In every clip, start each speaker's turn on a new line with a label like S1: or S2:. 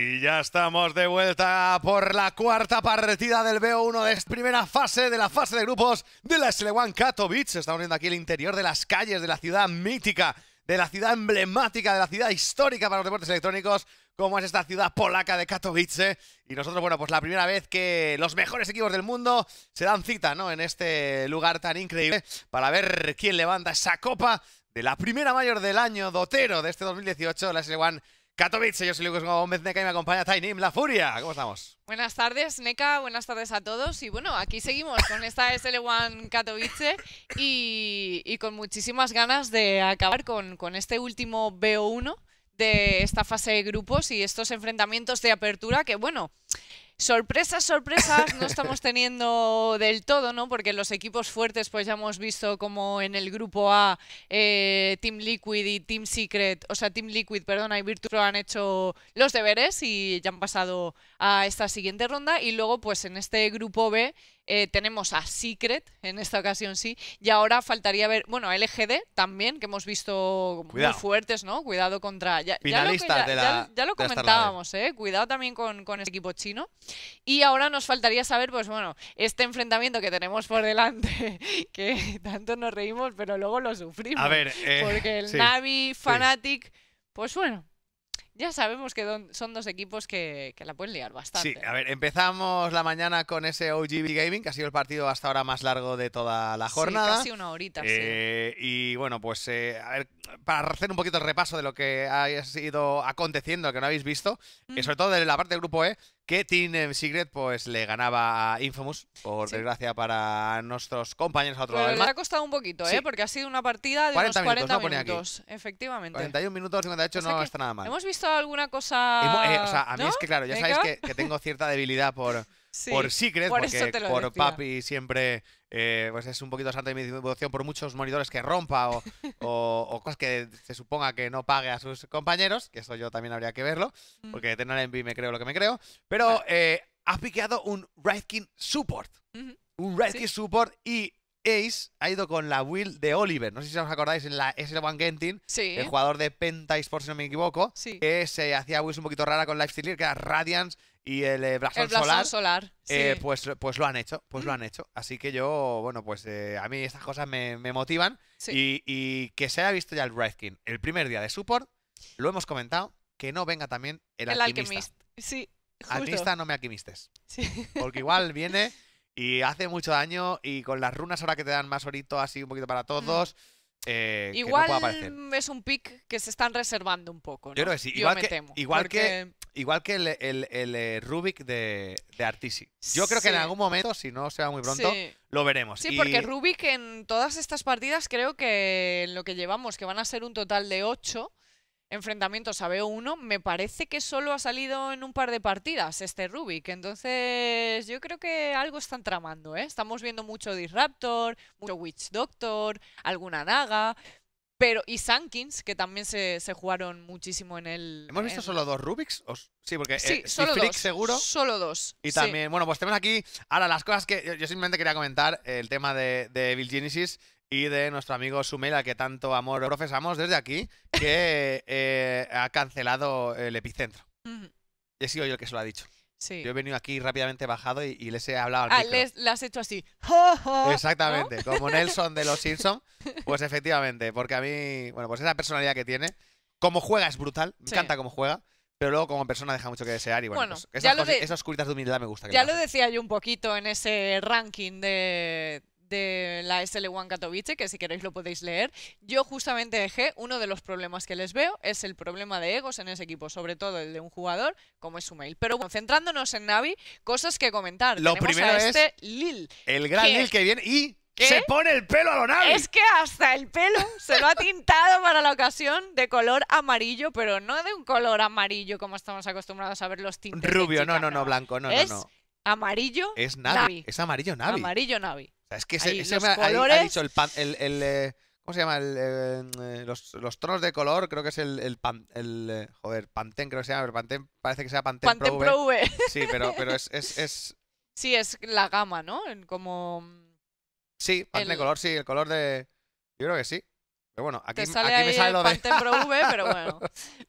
S1: Y ya estamos de vuelta por la cuarta partida del BO1 de primera fase de la fase de grupos de la SL1 Katowice. Estamos viendo aquí el interior de las calles de la ciudad mítica, de la ciudad emblemática, de la ciudad histórica para los deportes electrónicos, como es esta ciudad polaca de Katowice. Y nosotros, bueno, pues la primera vez que los mejores equipos del mundo se dan cita, ¿no? En este lugar tan increíble para ver quién levanta esa copa de la primera mayor del año dotero de este 2018, la SL1 Katowice, yo soy Lucas Gómez Neca y me acompaña Tainim La Furia. ¿Cómo estamos?
S2: Buenas tardes, Neca, buenas tardes a todos. Y bueno, aquí seguimos con esta SL1 Katowice y, con muchísimas ganas de acabar con, con este último BO1 de esta fase de grupos y estos enfrentamientos de apertura que, bueno, sorpresas, sorpresas no estamos teniendo del todo, ¿no? Porque los equipos fuertes, pues ya hemos visto como en el grupo A, eh, Team Liquid y Team Secret, o sea, Team Liquid, perdona, y Virtual han hecho los deberes y ya han pasado a esta siguiente ronda. Y luego, pues en este grupo B eh, tenemos a Secret, en esta ocasión sí, y ahora faltaría ver, bueno, a LGD también, que hemos visto muy fuertes, ¿no? Cuidado contra... Ya, lo, ya, lo comentábamos, ¿eh? Cuidado también con, con este equipo chino. Y ahora nos faltaría saber, pues bueno, este enfrentamiento que tenemos por delante, que tanto nos reímos, pero luego lo sufrimos. A ver, eh, porque el Navi Fanatic, pues bueno, ya sabemos que son dos equipos que, la pueden liar bastante.
S1: Sí, a ver, empezamos la mañana con ese OGB Gaming, que ha sido el partido hasta ahora más largo de toda la jornada. Sí, casi una horita, sí. Eh, y bueno, pues eh, a ver, para hacer un poquito el repaso de lo que ha ido aconteciendo, que no habéis visto, y eh, sobre todo de la parte del grupo E, que Team em Secret pues le ganaba a Infamous, por desgracia para nuestros compañeros a otro Pero Le ha
S2: costado un poquito, ¿eh? Porque ha sido una partida de 40 unos 40 minutos, efectivamente. 41
S1: minutos 58 no está nada mal. Hemos
S2: visto alguna cosa... Eh, o sea, a mí es que claro, ya sabéis
S1: que, tengo cierta debilidad por, por Secret, porque por papi siempre eh, pues es un poquito santa de mi devoción por muchos monitores que rompa o, cosas que se suponga que no pague a sus compañeros, que eso yo también habría que verlo, mm. porque de tener envy me creo lo que me creo, pero eh, ha piqueado un Redkin Support. Un Redkin Support y Ace ha ido con la will de Oliver. No sé si os acordáis, en la S. Van Gentin, el jugador de Penta Sports, si no me equivoco, sí. que se hacía wills un poquito rara con Lifestyle, que era Radiance y eh, el brazo solar, eh, pues, pues lo han hecho, pues lo mm. han hecho. Así que yo, bueno, pues eh, a mí estas cosas me, motivan y, que se haya visto ya el King el primer día de support, lo hemos comentado, que no venga también el, el alquimista.
S2: Sí, Alquimista no
S1: me alquimistes. Sí. Porque igual viene y hace mucho daño y con las runas ahora que te dan más orito así un poquito para mm. todos... igual
S2: es un pick que se están reservando un poco.
S1: ¿no? Yo Igual igual que Igual que el, eh, Rubik de, Artisi. Yo creo que en algún momento, si no sea muy pronto, lo veremos. Sí, porque
S2: Rubik en todas estas partidas creo que en lo que llevamos, que van a ser un total de ocho enfrentamientos a BO1, me parece que solo ha salido en un par de partidas este Rubik. Entonces yo creo que algo están tramando. ¿eh? Estamos viendo mucho Disruptor, mucho Witch Doctor, alguna Naga. Pero, y Sankins, que también se, jugaron muchísimo en el. ¿Hemos visto solo
S1: dos Rubiks? Sí, porque sí, eh, solo seguro.
S2: Solo dos. Y también,
S1: bueno, pues tenemos aquí. Ahora, las cosas que. Yo simplemente quería comentar el tema de, de Genesis y de nuestro amigo Sumela, que tanto amor profesamos desde aquí, que eh, ha cancelado el epicentro. Y he sido yo el que se lo ha dicho. Yo he venido aquí rápidamente bajado y, les he hablado al ah,
S2: Les, has hecho así. Exactamente,
S1: como Nelson de los Simpsons. Pues efectivamente, porque a mí, bueno, pues esa personalidad que tiene, como juega es brutal, me encanta cómo juega. Pero luego como persona deja mucho que desear y bueno, pues esas, de, humildad me gusta. ya lo
S2: decía yo un poquito en ese ranking de, de la SL1 Katowice, que si queréis lo podéis leer, yo justamente dejé uno de los problemas que les veo, es el problema de egos en ese equipo, sobre todo el de un jugador como es su mail. Pero concentrándonos en Navi, cosas que comentar. Lo primero es este Lil.
S1: El gran Lil que viene y Se pone el pelo a lo Navi. Es
S2: que hasta el pelo se lo ha tintado para la ocasión de color amarillo, pero no de un color amarillo como estamos acostumbrados a ver los tintes. Rubio,
S1: no, no, no, blanco, no, no, no.
S2: Amarillo. Es Navi. Es amarillo Navi. Amarillo Navi
S1: es que se me ha, dicho el, el, eh, ¿Cómo se llama? El, eh, eh, los, los, tonos de color, creo que es el, el, el, joder, Pantene, creo que se llama, Pantene, parece que sea Pantene, Pantene Pro, Pro v. Sí, pero, pero es, es, es,
S2: Sí, es la gama, ¿no? Como...
S1: Sí, Pantene de color, sí, el color de... Yo creo que sí. Pero bueno, aquí, sale aquí me sale lo de... Pro v, pero bueno.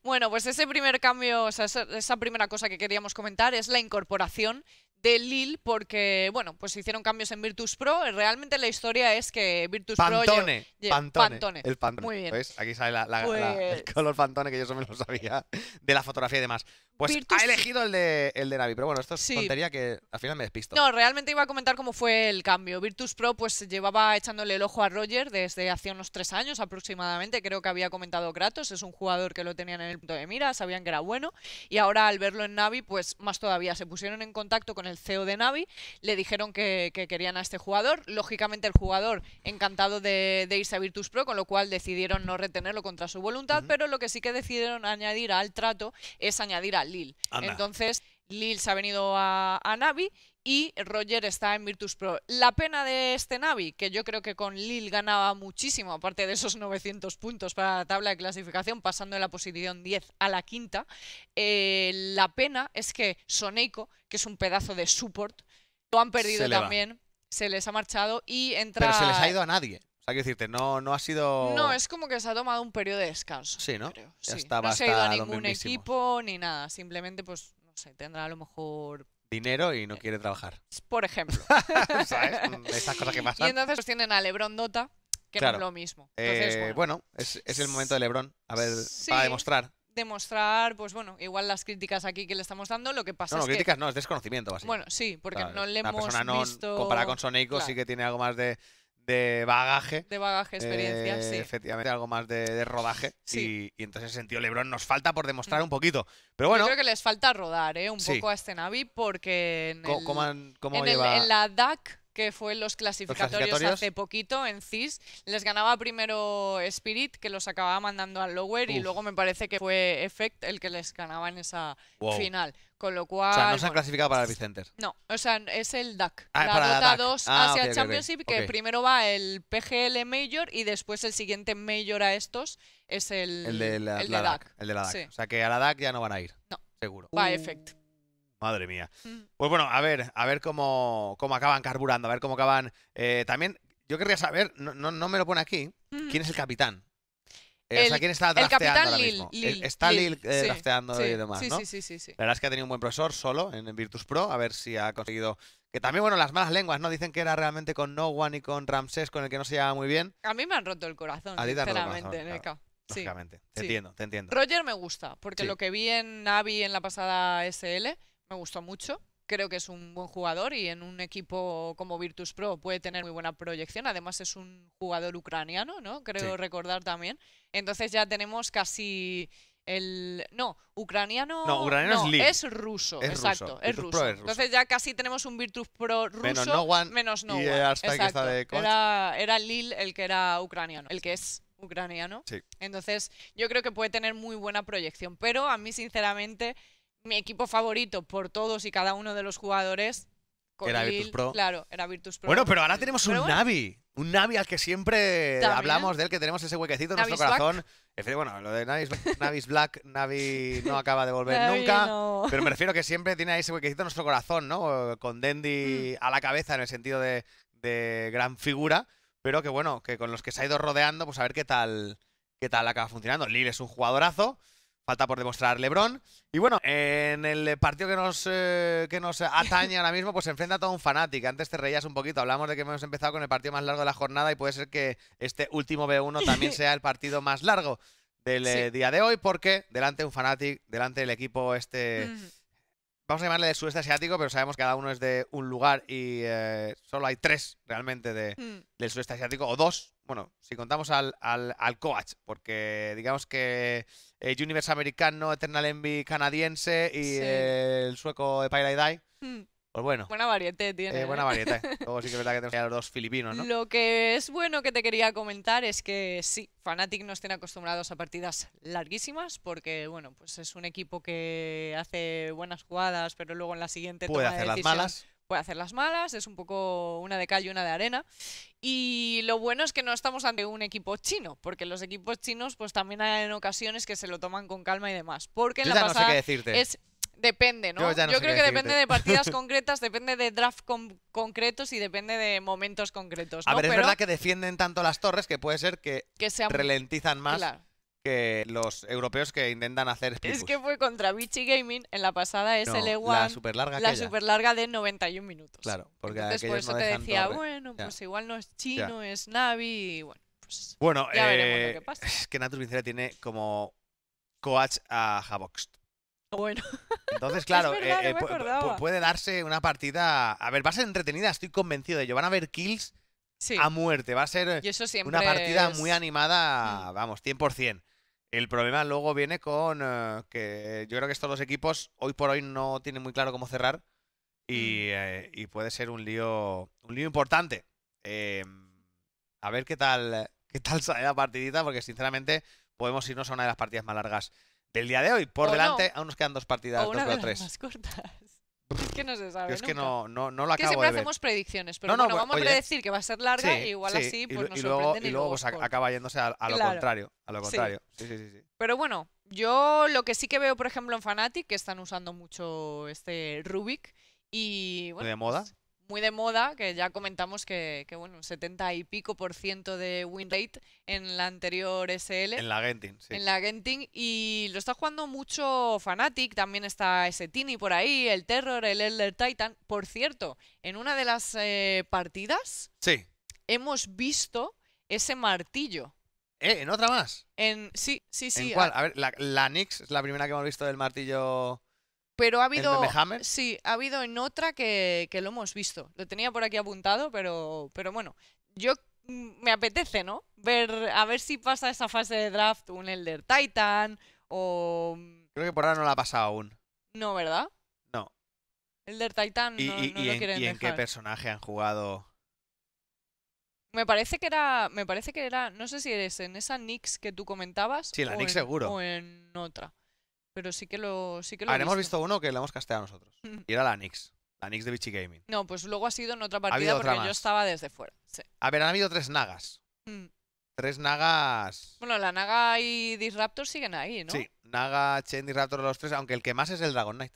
S2: Bueno, pues ese primer cambio, o sea, esa primera cosa que queríamos comentar es la incorporación de Lille porque, bueno, pues hicieron cambios en Virtus Pro. Realmente la historia es que Virtus Pro... Pantone, Pantone. El Pantone. Muy bien.
S1: Aquí sale la, pues- el color Pantone, que yo eso me lo sabía, de la fotografía y demás. Pues ha elegido el de, el de Navi, pero bueno, esto es tontería que al final me despisto. No,
S2: realmente iba a comentar cómo fue el cambio. Virtus Pro pues llevaba echándole el ojo a Roger desde hace unos tres años aproximadamente, creo que había comentado Kratos, es un jugador que lo tenían en el punto de mira, sabían que era bueno, y ahora al verlo en Navi, pues más todavía, se pusieron en contacto con el CEO de Navi, le dijeron que, querían a este jugador. Lógicamente el jugador encantado de, irse a Virtus Pro, con lo cual decidieron no retenerlo contra su voluntad, pero lo que sí que decidieron añadir al trato es añadir a Lil. Entonces Lil se ha venido a Navi y Roger está en Virtus Pro. La pena de este Navi, que yo creo que con Lil ganaba muchísimo, aparte de esos 900 puntos para la tabla de clasificación, pasando de la posición 10 a la quinta, eh, la pena es que Soneiko, que es un pedazo de support, lo han perdido también, se les ha marchado y entra... Pero se les ha ido
S1: a nadie. O sea, que decirte, no, no ha sido... No, es
S2: como que se ha tomado un periodo de descanso.
S1: Sí, ¿no? no se ha ido a ningún equipo
S2: ni nada. Simplemente, pues, no sé, tendrá a lo mejor
S1: dinero y no eh, quiere trabajar. Por ejemplo. ¿Sabes? Mm, Estas cosas que pasan. Y entonces
S2: pues, tienen a Lebron Dota, que no es lo mismo. Eh, entonces, bueno, es, es, el momento
S1: de Lebron, a ver, para demostrar.
S2: Demostrar, pues bueno, igual las críticas aquí que le estamos dando, lo que pasa no, no, críticas
S1: no, es desconocimiento, básicamente.
S2: Bueno, sí, porque no le una hemos persona no, visto... Comparada con Sonico pues, sí
S1: que tiene algo más de de bagaje. De
S2: bagaje, experiencia, eh, sí.
S1: Efectivamente, algo más de, rodaje. Y, entonces, en sentido, Lebron nos falta por demostrar un poquito. Pero bueno. creo que
S2: les falta rodar, ¿eh? Un poco a este Navi, porque. En, en la DAC que fue los clasificatorios, los clasificatorios, hace poquito en CIS. Les ganaba primero Spirit, que los acababa mandando al Lower, y luego me parece que fue Effect el que les ganaba en esa final. Con lo cual. O sea, no se han
S1: clasificado para el Vicenter.
S2: No, o sea, es el DAC. Ah, la para 2 Asia Championship, que primero va el PGL Major y después el siguiente Major a estos es el, el de la, DAC. O
S1: sea, que a la DAC ya no van a ir. No. Seguro. Va Effect. Madre mía. Mm. Pues bueno, a ver, a ver cómo, cómo acaban carburando, a ver cómo acaban. Eh, también, yo querría saber, no, no, no, me lo pone aquí, mm. ¿quién es el capitán? Eh, o sea, ¿quién está drafteando ahora eh, Lil, está Lil, drafteando y demás, sí, ¿no? Sí, sí, sí, La verdad es que ha tenido un buen profesor solo en Virtus Pro, a ver si ha conseguido... Que también, bueno, las malas lenguas, ¿no? Dicen que era realmente con No One y con ramses con el que no se llevaba muy bien.
S2: A mí me han roto el corazón, sinceramente,
S1: el Te entiendo, te entiendo.
S2: Roger me gusta, porque lo que vi en Navi en la pasada SL me gustó mucho. Creo que es un buen jugador y en un equipo como Virtus Pro puede tener muy buena proyección. Además es un jugador ucraniano, ¿no? Creo recordar también. Entonces ya tenemos casi el no ucraniano no ucraniano es, es, ruso es exacto ruso. Es, ruso. entonces ya casi tenemos un Virtus Pro ruso menos no one, era era Lil el que era ucraniano el que es ucraniano sí. entonces yo creo que puede tener muy buena proyección pero a mí sinceramente mi equipo favorito por todos y cada uno de los jugadores.
S1: era Virtus Pro. Claro,
S2: era Virtus Pro. Bueno, pero ahora tenemos un
S1: Navi. Un Navi al que siempre hablamos de que tenemos ese huequecito en nuestro corazón. Black. Bueno, lo de Navis, Black, Navi no acaba de volver nunca. Pero me refiero que siempre tiene ese huequecito en nuestro corazón, ¿no? Con Dendi mm. a la cabeza en el sentido de, gran figura. Pero que bueno, que con los que se ha ido rodeando, pues a ver qué tal, qué tal acaba funcionando. Lil es un jugadorazo. Falta por demostrar LeBron. Y bueno, en el partido que nos, eh, nos atañe ahora mismo, pues se enfrenta a todo un fanático. Antes te reías un poquito. Hablamos de que hemos empezado con el partido más largo de la jornada y puede ser que este último B1 también sea el partido más largo del eh, día de hoy, porque delante un fanático, delante del equipo este. Vamos a llamarle del sudeste asiático, pero sabemos que cada uno es de un lugar y eh, solo hay tres realmente de, mm. del sudeste asiático, o dos, bueno, si contamos al, al, al, coach, porque digamos que eh, Universe americano, Eternal Envy canadiense y el sueco de Die. Hmm. Pues bueno.
S2: Buena variedad tiene. Eh, ¿eh? buena variedad.
S1: Luego sí que es verdad que tenemos a los dos filipinos, ¿no?
S2: Lo que es bueno que te quería comentar es que sí, Fnatic nos tiene acostumbrados a partidas larguísimas porque, bueno, pues es un equipo que hace buenas jugadas, pero luego en la siguiente Puede toma hacer de las malas puede hacer las malas, es un poco una de cal y una de arena. Y lo bueno es que no estamos ante un equipo chino, porque los equipos chinos pues también hay en ocasiones que se lo toman con calma y demás. Porque en Yo ya no sé qué decirte. es Depende, ¿no? Yo, creo que depende de partidas concretas, depende de draft concretos y depende de momentos concretos. A ver, es verdad que
S1: defienden tanto las torres que puede ser que,
S2: que ralentizan más
S1: los europeos que intentan hacer. Es que
S2: fue contra Vichy Gaming en la pasada es 1 la super larga. La super de 91 minutos. Claro, porque Entonces, eso te decía, bueno, pues igual no es chino, es Navi.
S1: Pues bueno, ya veremos lo eh, que pasa. es que Natus tiene como coach a Havox.
S2: Bueno. Entonces, claro, eh, eh, puede
S1: darse una partida. A ver, va a ser entretenida, estoy convencido de ello. Van a haber kills a muerte. Va a ser una partida muy animada, mm. vamos, 100%. El problema luego viene con eh, que yo creo que estos dos equipos hoy por hoy no tienen muy claro cómo cerrar y, mm. eh, puede ser un lío, un lío importante. Em, a ver qué tal, qué tal sale la partidita, porque sinceramente podemos irnos a una de las partidas más largas del día de hoy. Por delante, aún nos quedan dos partidas, una tres.
S2: Es que no se sabe. Yo es que no, no,
S1: no lo acabo que siempre hacemos
S2: predicciones, pero no, bueno, pues, vamos a predecir que va a ser larga y igual así pues, y, nos y luego, y luego pues, pues acaba
S1: yéndose a, lo contrario. A lo contrario. Sí. sí. Sí, sí,
S2: Pero bueno, yo lo que sí que veo, por ejemplo, en Fanatic, que están usando mucho este Rubik. Y bueno, ¿De moda? muy de moda, que ya comentamos que, bueno, un 70 y pico por ciento de win rate en la anterior SL. En la
S1: Genting, sí. En la
S2: Genting. Y lo está jugando mucho Fnatic, también está ese Tini por ahí, el Terror, el Elder Titan. Por cierto, en una de las eh, partidas sí. hemos visto ese martillo.
S1: ¿Eh? ¿En otra más?
S2: En, sí, sí, sí. ¿En cuál? A
S1: ver, la, la Nix es la primera que hemos visto del martillo
S2: pero ha habido. sí, ha habido en otra que, lo hemos visto. Lo tenía por aquí apuntado, pero, pero bueno. Yo mm, me apetece, ¿no? Ver, a ver si pasa esa fase de draft un Elder Titan o.
S1: Mm, Creo que por ahora no la ha pasado aún. No, ¿verdad? No.
S2: Elder Titan no, ¿Y, en, ¿Y en qué
S1: personaje han jugado?
S2: Me parece que era. Me parece que era. No sé si eres en esa Nix que tú comentabas. Sí, la Nix seguro. O en otra. Pero sí que lo, sí que lo ah, visto. Hemos visto
S1: uno que lo hemos casteado nosotros. y era la Nix. La Nix de Vichy Gaming.
S2: No, pues luego ha sido en otra partida porque yo estaba desde fuera.
S1: A ver, han habido tres nagas. Mm. Tres nagas.
S2: Bueno, la naga y Disruptor siguen ahí, ¿no? Sí,
S1: naga, Chen, Disruptor, los tres, aunque el que más es el Dragon Knight.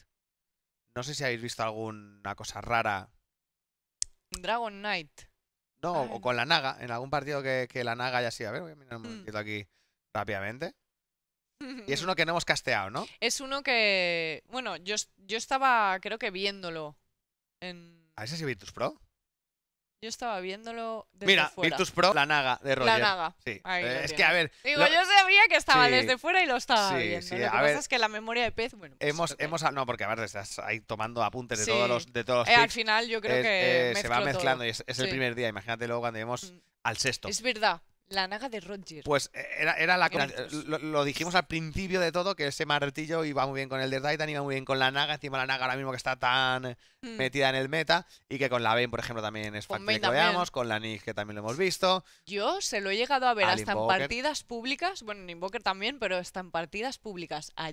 S1: No sé si habéis visto alguna cosa rara.
S2: Dragon Knight.
S1: No, o con la naga, en algún partido que, la naga ya sido. A ver, voy a mirar un mm. aquí rápidamente. Y es uno que no hemos casteado, ¿no?
S2: Es uno que. Bueno, yo, yo estaba, creo que viéndolo. En...
S1: ¿A ese sí Virtus Pro?
S2: Yo estaba viéndolo desde Mira, Virtus Pro, la naga de Roger. La naga. Sí. Eh, es que, a ver... Digo, yo sabía que estaba desde fuera y lo estaba viendo. Sí, a es que la memoria de pez, bueno...
S1: Pues hemos, hemos... No, porque a ver, estás ahí tomando apuntes de todos los, de todos eh, Al final yo creo que eh, Se va mezclando y es, el primer día. Imagínate luego cuando lleguemos mm. al sexto. Es
S2: verdad. La naga de Roger. Pues eh, era, la. Eh,
S1: lo, dijimos al principio de todo que ese martillo iba muy bien con el de Titan, iba muy bien con la naga. Encima la naga ahora mismo que está tan eh, hmm. metida en el meta. Y que con la Ben, por ejemplo, también es pues factible que veamos. Con la Nick, que también lo hemos visto.
S2: Yo se lo he llegado a ver hasta en partidas públicas. Bueno, en Invoker también, pero hasta en partidas públicas. A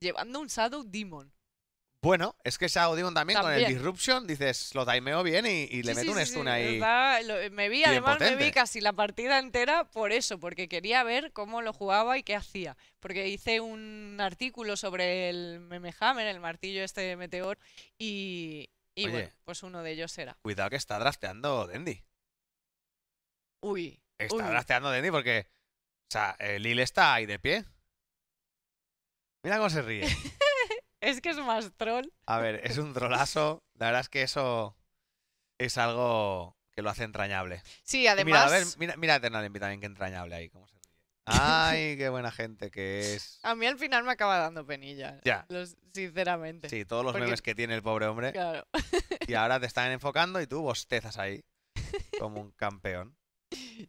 S2: llevando un Shadow Demon.
S1: Bueno, es que Shadow también, también, con el Disruption dices, lo daimeo bien y, le meto un stun sí, ahí.
S2: Lo, me vi, además me vi casi la partida entera por eso, porque quería ver cómo lo jugaba y qué hacía. Porque hice un artículo sobre el Memehammer, el martillo este de Meteor, y, y bueno, pues uno de ellos era.
S1: Cuidado que está drafteando Dendy. Uy. Está drafteando porque, o sea, eh, Lil está ahí de pie. Mira cómo se ríe.
S2: Es que es más troll.
S1: A ver, es un trolazo. La verdad es que eso es algo que lo hace entrañable.
S2: Sí, además. Mira, a ver,
S1: mira, también, que entrañable ahí. se Ay, qué buena gente que es.
S2: A mí al final me acaba dando penilla. Ya. sinceramente. Sí, todos los memes que
S1: tiene el pobre hombre. Claro. Y ahora te están enfocando y tú bostezas ahí. Como un campeón.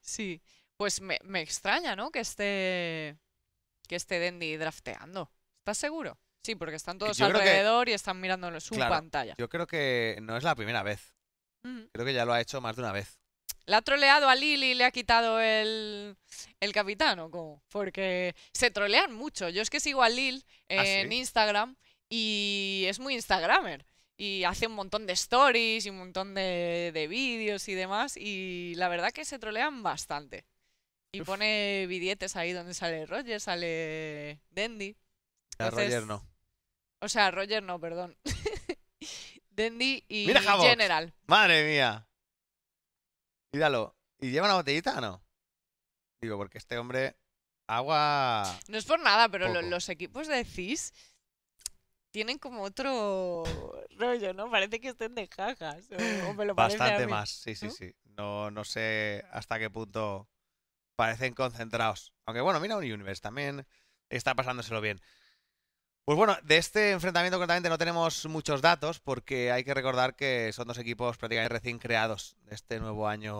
S2: Sí. Pues me, extraña, ¿no? Que esté. Que esté Dendi drafteando. ¿Estás seguro? Sí, porque están todos alrededor y están mirando su pantalla.
S1: Yo creo que no es la primera vez. Mm. Creo que ya lo ha hecho más de una vez.
S2: ¿Le ha troleado a Lil y le ha quitado el, el capitán o cómo? Porque se trolean mucho. Yo es que sigo a Lil ah, en Instagram y es muy Instagramer. Y hace un montón de stories y un montón de, vídeos y demás. Y la verdad que se trolean bastante. Y pone billetes ahí donde sale Roger, sale Dendy.
S1: A Roger no.
S2: O sea, Roger no, perdón. Dendy y General.
S1: Madre mía. Míralo. ¿Y lleva una botellita o no? Digo, porque este hombre. Agua.
S2: No es por nada, pero los equipos de CIS tienen como otro rollo, ¿no? Parece que estén de jajas. Bastante más,
S1: sí, sí, ¿no? sí. No, no sé hasta qué punto parecen concentrados. Aunque bueno, mira, un Universe también está pasándoselo bien. Pues bueno, de este enfrentamiento concretamente no tenemos muchos datos porque hay que recordar que son dos equipos prácticamente recién creados este nuevo año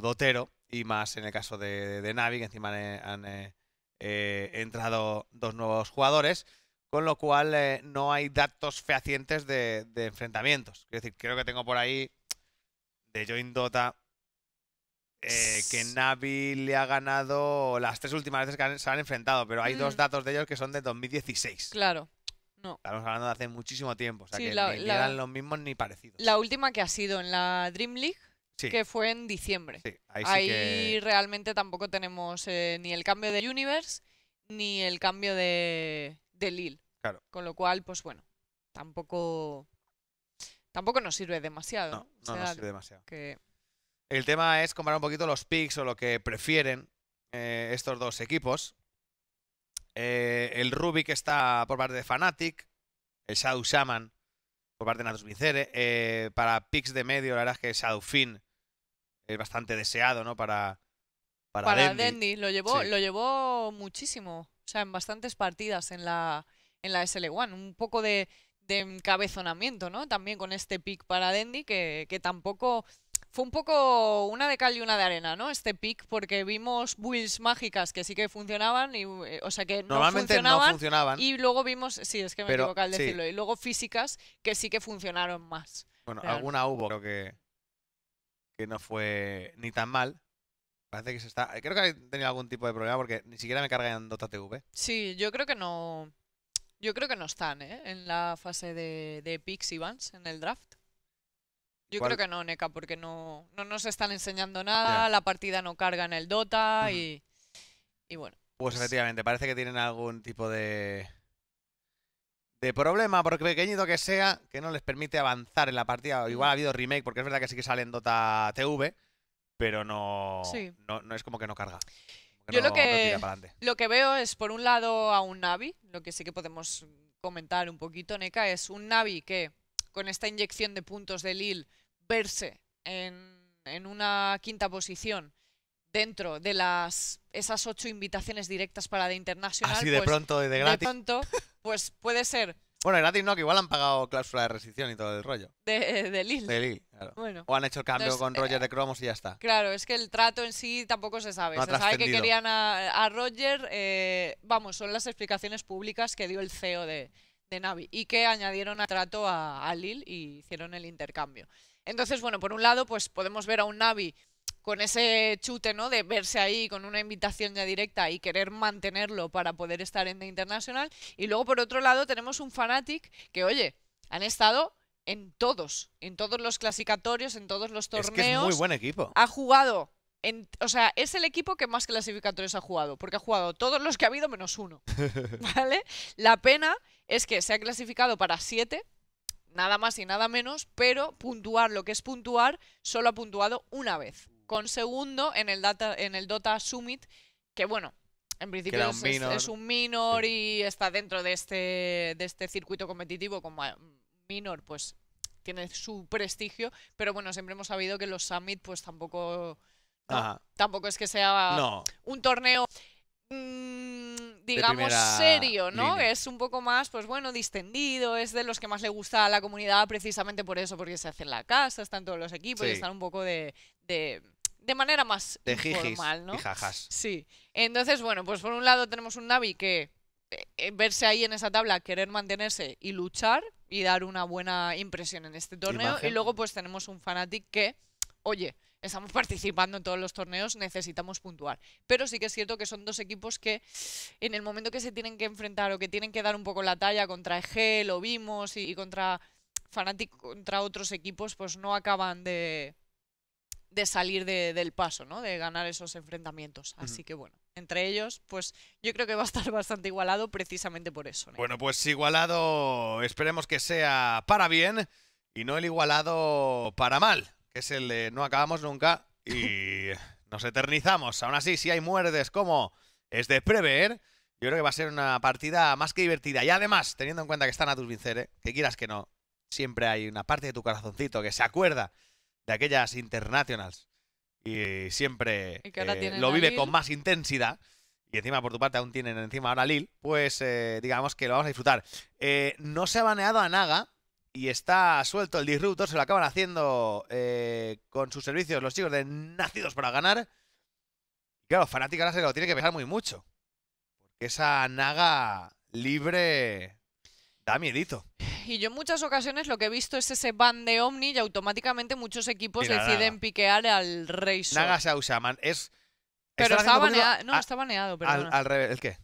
S1: dotero y más en el caso de, Navi, que encima han, eh, eh, entrado dos nuevos jugadores, con lo cual eh, no hay datos fehacientes de, enfrentamientos. Es decir, creo que tengo por ahí de Join Dota que Navi le ha ganado las tres últimas veces que se han enfrentado, pero hay dos mm. datos de ellos que son de 2016. Claro. Estamos hablando de hace muchísimo tiempo, o sea que eran los mismos ni parecidos.
S2: La última que ha sido en la Dream League, que fue en diciembre. ahí, realmente tampoco tenemos eh, ni el cambio de Universe ni el cambio de, Lille. Con lo cual, pues bueno, tampoco tampoco nos sirve demasiado. No,
S1: ¿eh? no, nos sirve demasiado. El tema es comparar un poquito los picks o lo que prefieren eh, estos dos equipos el eh, el Rubik está por parte de Fnatic. El Shadow Shaman por parte de Natus Vincere. Eh, para picks de medio, la verdad es que Shadow Finn es bastante deseado, ¿no? Para. Para, Dendi.
S2: Lo llevó, lo llevó muchísimo. O sea, en bastantes partidas en la, en la SL1. Un poco de, encabezonamiento, ¿no? También con este pick para Dendi, que, que tampoco fue un poco una de cal y una de arena, ¿no? Este pick, porque vimos builds mágicas que sí que funcionaban, y, eh, o sea que no funcionaban, Y luego vimos, sí, es que me equivoco al decirlo, y luego físicas que sí que funcionaron más. Bueno, alguna
S1: hubo, creo que, que no fue ni tan mal. Parece que se está. Creo que he tenido algún tipo de problema porque ni siquiera me cargan Dota TV.
S2: Sí, yo creo que no. Yo creo que no están, ¿eh? En la fase de, de picks y bans en el draft. Yo creo que no, NECA, porque no, no nos están enseñando nada, la partida no carga en el Dota y, y bueno.
S1: Pues, pues efectivamente, parece que tienen algún tipo de, de problema, porque pequeñito que sea, que no les permite avanzar en la partida. Igual ha habido remake, porque es verdad que sí que sale en Dota TV, pero no, no, es como que no carga. Yo lo, que,
S2: lo que veo es, por un lado, a un Navi, lo que sí que podemos comentar un poquito, NECA, es un Navi que con esta inyección de puntos de Lille, verse en, una quinta posición dentro de las esas ocho invitaciones directas para The International. Así de pues, pronto y de gratis. De pronto, pues puede ser.
S1: Bueno, gratis no, que igual han pagado cláusula de rescisión y todo el rollo.
S2: De, Lille. De
S1: Lille, claro. o han hecho el cambio con eh, Roger de Cromos y ya está.
S2: Claro, es que el trato en sí tampoco se sabe. se sabe que querían a, Roger. Eh, vamos, son las explicaciones públicas que dio el CEO de, de Navi y que añadieron a trato a, a Lil y hicieron el intercambio. Entonces, bueno, por un lado, pues podemos ver a un Navi con ese chute, ¿no? De verse ahí con una invitación ya directa y querer mantenerlo para poder estar en The International. Y luego, por otro lado, tenemos un Fanatic que, oye, han estado en todos, en todos los clasificatorios, en todos los torneos. Es que es muy buen equipo. Ha jugado o sea, es el equipo que más clasificatorios ha jugado, porque ha jugado todos los que ha habido menos uno. ¿Vale? La pena es que se ha clasificado para siete, nada más y nada menos, pero puntuar lo que es puntuar, solo ha puntuado una vez. Con segundo en el, data, en el Dota Summit, que bueno, en principio es un minor, y está dentro de este, de este circuito competitivo como minor, pues tiene su prestigio, pero bueno, siempre hemos sabido que los summit pues tampoco Tampoco es que sea un torneo mm, digamos, serio, ¿no? Es un poco más, pues bueno, distendido, es de los que más le gusta a la comunidad precisamente por eso, porque se hace en la casa, están todos los equipos y están un poco de, de, manera más de informal, ¿no? Sí. Entonces, bueno, pues por un lado tenemos un Navi que eh, eh, verse ahí en esa tabla, querer mantenerse y luchar y dar una buena impresión en este torneo. Y luego pues tenemos un Fanatic que, oye, estamos participando en todos los torneos, necesitamos puntuar. Pero sí que es cierto que son dos equipos que en el momento que se tienen que enfrentar o que tienen que dar un poco la talla contra EG, lo vimos, y, contra Fanatic, contra otros equipos, pues no acaban de, de salir del paso, ¿no? De ganar esos enfrentamientos. Así que bueno entre ellos, pues yo creo que va a estar bastante igualado precisamente por eso.
S1: Bueno, pues igualado esperemos que sea para bien y no el igualado para mal es el de no acabamos nunca y nos eternizamos. Aún así, si hay muertes como es de prever, yo creo que va a ser una partida más que divertida. Y además, teniendo en cuenta que están a tus Vincere, que quieras que no, siempre hay una parte de tu corazoncito que se acuerda de aquellas internationals y siempre eh, lo vive con más intensidad. Y encima, por tu parte, aún tienen encima ahora Lil, pues eh, digamos que lo vamos a disfrutar. Eh, no se ha baneado a Naga, y está suelto el disruptor, se lo acaban haciendo eh, con sus servicios los chicos de Nacidos para Ganar. Claro, fanática ahora se lo tiene que pesar muy mucho. Porque esa naga libre da miedito.
S2: Y yo en muchas ocasiones lo que he visto es ese ban de Omni y automáticamente muchos equipos deciden piquear al sol. Naga
S1: se Es,
S2: pero está baneado. No, está baneado, pero Al, revés, ¿el qué?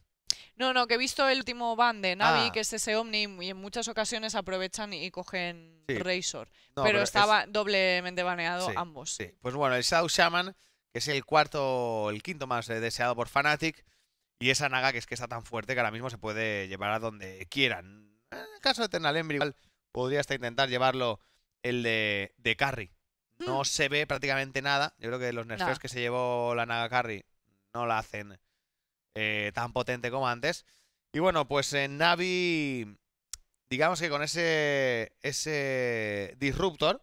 S2: No, no, que he visto el último van de Navi, ah. que es ese Omni, y en muchas ocasiones aprovechan y, cogen Razor. pero, estaba doblemente baneado ambos.
S1: Sí. Pues bueno, el Shadow Shaman, que es el cuarto, el quinto más eh, deseado por Fnatic, y esa Naga que es que está tan fuerte que ahora mismo se puede llevar a donde quieran. En el caso de Eternal igual podría hasta intentar llevarlo el de, de Carry. No mm. se ve prácticamente nada. Yo creo que los nerfeos que se llevó la Naga Carry no la hacen eh, tan potente como antes. Y bueno, pues en Navi, digamos que con ese, ese Disruptor,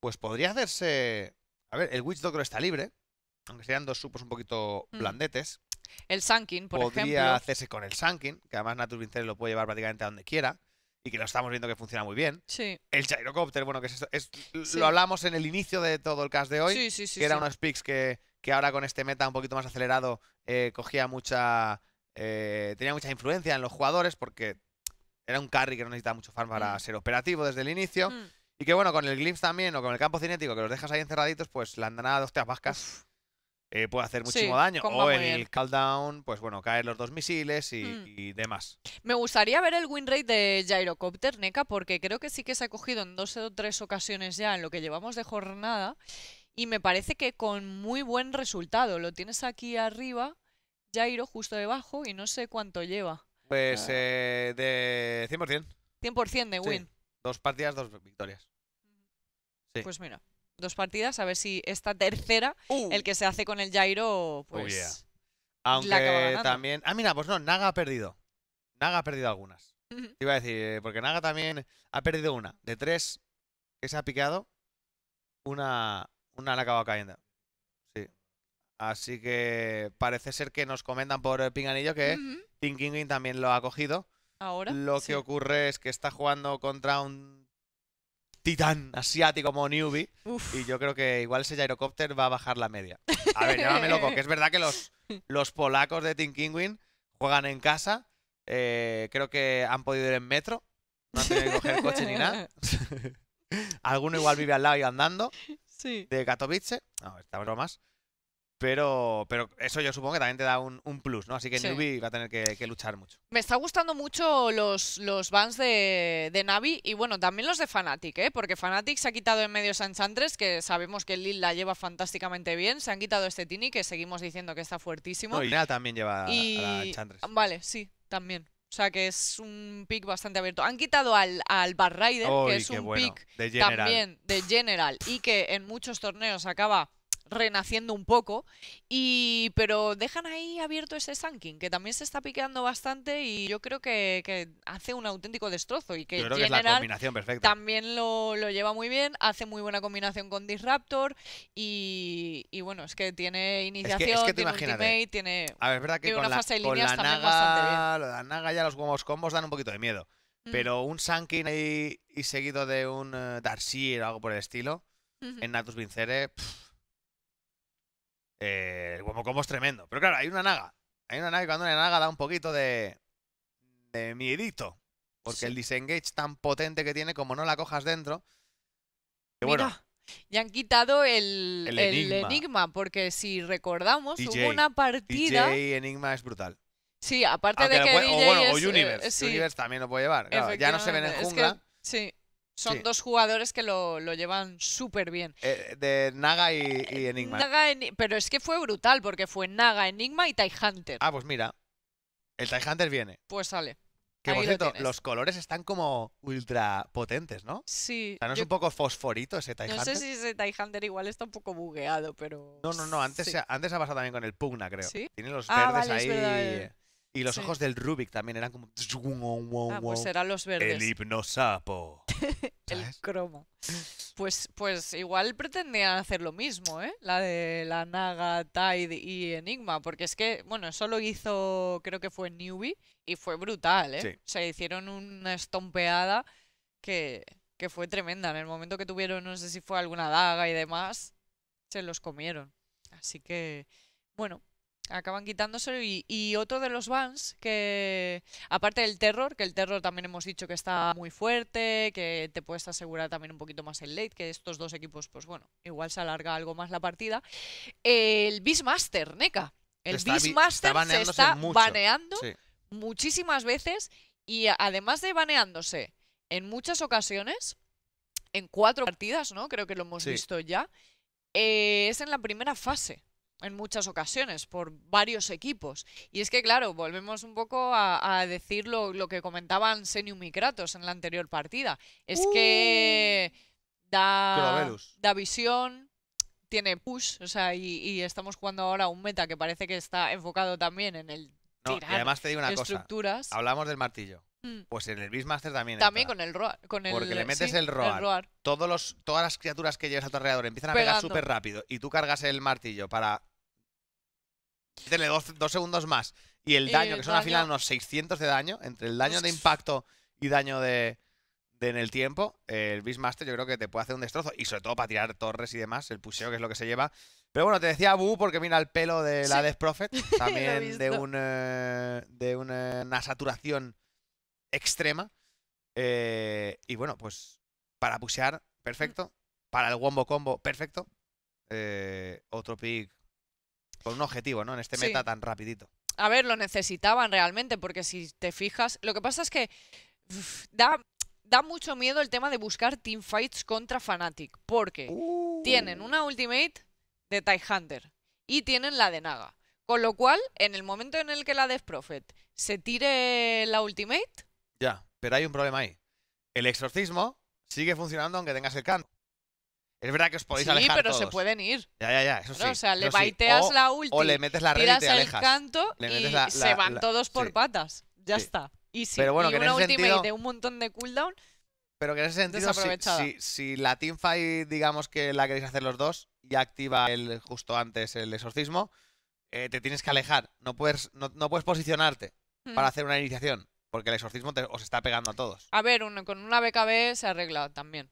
S1: pues podría hacerse... A ver, el Witch Doctor está libre, aunque sean dos supos un poquito mm. blandetes.
S2: El Sankin, por podría ejemplo. Podría
S1: hacerse con el Sankin, que además natural Vincere lo puede llevar prácticamente a donde quiera y que lo estamos viendo que funciona muy bien. Sí. El gyrocopter, bueno, que es, lo hablamos en el inicio de todo el cast de hoy, sí, sí, que era unos picks que que ahora con este meta un poquito más acelerado eh, cogía mucha... Eh, tenía mucha influencia en los jugadores porque era un carry que no necesitaba mucho farm para mm. ser operativo desde el inicio. Mm. Y que bueno, con el glimpse también o con el campo cinético que los dejas ahí encerraditos, pues la andanada de hostias vascas eh, puede hacer muchísimo daño. O en el cooldown, pues bueno, caer los dos misiles y, mm. y, demás.
S2: Me gustaría ver el win rate de Gyrocopter, NECA, porque creo que sí que se ha cogido en dos o tres ocasiones ya en lo que llevamos de jornada y me parece que con muy buen resultado. Lo tienes aquí arriba, Jairo justo debajo y no sé cuánto lleva. Pues ah.
S1: eh, de 100%.
S2: 100% de win.
S1: Dos partidas, dos victorias.
S2: Pues mira, dos partidas, a ver si esta tercera, uh. el que se hace con el Jairo, pues...
S1: Oh, Aunque también... Ah, mira, pues no, Naga ha perdido. Naga ha perdido algunas. Te iba a decir, eh, porque Naga también ha perdido una. De tres que se ha picado, una, una han acabado cayendo. Sí. Así que parece ser que nos comentan por eh, Pinganillo que Team también lo ha cogido. Ahora. Lo que ocurre es que está jugando contra un titán asiático como newbie. Y yo creo que igual ese gyrocopter va a bajar la media. A ver, llámame loco, que es verdad que los, los polacos de Kingwin juegan en casa. Eh, creo que han podido ir en metro. No han tenido que coger coche ni nada. Alguno igual vive al lado y andando de Katowice. No, está bromas. Pero, pero eso yo supongo que también te da un, plus, ¿no? Así que sí. va a tener que, luchar mucho.
S2: Me está gustando mucho los, los bans de, de, Navi y bueno, también los de Fnatic, ¿eh? Porque Fnatic se ha quitado en medio Sanchandres que sabemos que Lil la lleva fantásticamente bien. Se han quitado este Tini, que seguimos diciendo que está fuertísimo. y
S1: también lleva a
S2: Vale, sí, también. O sea que es un pick bastante abierto. Han quitado al, al Bar que es un pick también de General y que en muchos torneos acaba renaciendo un poco, y, pero dejan ahí abierto ese Sankin, que también se está piqueando bastante y yo creo que, hace un auténtico destrozo y que, también lo, lleva muy bien, hace muy buena combinación con Disruptor y, y bueno, es que tiene iniciación, es que, es tiene A
S1: ver, es verdad que con, la, naga, ya los huevos combos dan un poquito de miedo. Mm. Pero un Sankin ahí y seguido de un eh, Darcy o algo por el estilo, en Natus Vincere, eh, el es tremendo. Pero claro, hay una naga. Hay una naga y cuando una naga da un poquito de, de miedito. Porque el disengage tan potente que tiene, como no la cojas dentro. bueno,
S2: ya han quitado el, enigma. porque si recordamos, hubo una partida. DJ
S1: Enigma es brutal.
S2: Sí, aparte de que. DJ eh, Universe.
S1: también lo puede llevar. ya no se ven en jungla.
S2: sí. Son dos jugadores que lo, llevan súper bien.
S1: Eh, de Naga y, eh, Enigma.
S2: pero es que fue brutal porque fue Naga, Enigma y Tai Hunter. Ah, pues
S1: mira. El Tai Hunter viene. Pues sale. Que por cierto, los colores están como ultra potentes, ¿no? Sí. O ¿no es un poco fosforito ese Tai Hunter? No sé si
S2: ese Tai Hunter igual está un poco bugueado, pero. No, no, no. Antes,
S1: antes ha pasado también con el Pugna, creo. Sí. Tiene los ah, verdes ahí. Y los ojos del Rubik también eran como. Ah, pues eran los verdes. El hipnosapo. el
S2: cromo. Pues, pues igual pretendían hacer lo mismo, ¿eh? La de la Naga, Tide y Enigma. Porque es que, bueno, eso lo hizo, creo que fue Newbie. Y fue brutal, ¿eh? Sí. O hicieron una estompeada que, que fue tremenda. En el momento que tuvieron, no sé si fue alguna daga y demás, se los comieron. Así que, bueno, acaban quitándoselo. Y, otro de los bans que, aparte del terror, que el terror también hemos dicho que está muy fuerte, que te puedes asegurar también un poquito más el late, que estos dos equipos, pues bueno, igual se alarga algo más la partida. El Beastmaster, NECA. El Beastmaster se está baneando muchísimas veces y además de baneándose en muchas ocasiones, en cuatro partidas, ¿no? Creo que lo hemos visto ya. Eh, es en la primera fase en muchas ocasiones por varios equipos. Y es que, claro, volvemos un poco a, decir lo, que comentaban Senium y Kratos en la anterior partida. Es que uh. da, da visión, tiene push, o sea, y, estamos jugando ahora un meta que parece que está enfocado también en el tirar y además te digo una estructuras. Cosa,
S1: hablamos del martillo. Mm. Pues en el Beastmaster también. También
S2: con el roar. Porque le metes el, roar.
S1: Todos los, todas las criaturas que llevas a tu alrededor empiezan a pegar súper rápido y tú cargas el martillo para tiene dos, segundos más. Y el daño, que son al final unos 600 de daño, entre el daño de impacto y daño de, en el tiempo, el Beastmaster yo creo que te puede hacer un destrozo. Y sobre todo para tirar torres y demás, el pusheo que es lo que se lleva. Pero bueno, te decía Bu porque mira el pelo de la Death Prophet. También de, un, eh, de eh, una, saturación extrema. Eh, y bueno, pues para pushear, perfecto. Para el Wombo Combo, perfecto. otro pick con un objetivo, ¿no? En este meta tan rapidito.
S2: A ver, lo necesitaban realmente, porque si te fijas, lo que pasa es que da, da mucho miedo el tema de buscar teamfights contra Fnatic, porque uh. tienen una ultimate de Tidehunter Hunter y tienen la de Naga. Con lo cual, en el momento en el que la Death Prophet se tire la ultimate.
S1: Ya, pero hay un problema ahí. El exorcismo sigue funcionando aunque tengas el canto es verdad que os podéis sí, pero se pueden ir. Ya, ya, ya, eso O sea, le baiteas la última. o le metes la red tiras y canto y se van todos por
S2: patas. Ya está.
S1: Y si pero bueno, que una ultimate de
S2: un montón de cooldown...
S1: Pero que en ese sentido, si, si, si, la teamfight, digamos que la queréis hacer los dos y activa el justo antes el exorcismo, eh, te tienes que alejar. No puedes, no, puedes posicionarte para hacer una iniciación, porque el exorcismo os está pegando a todos.
S2: A ver, con una BKB se arregla también.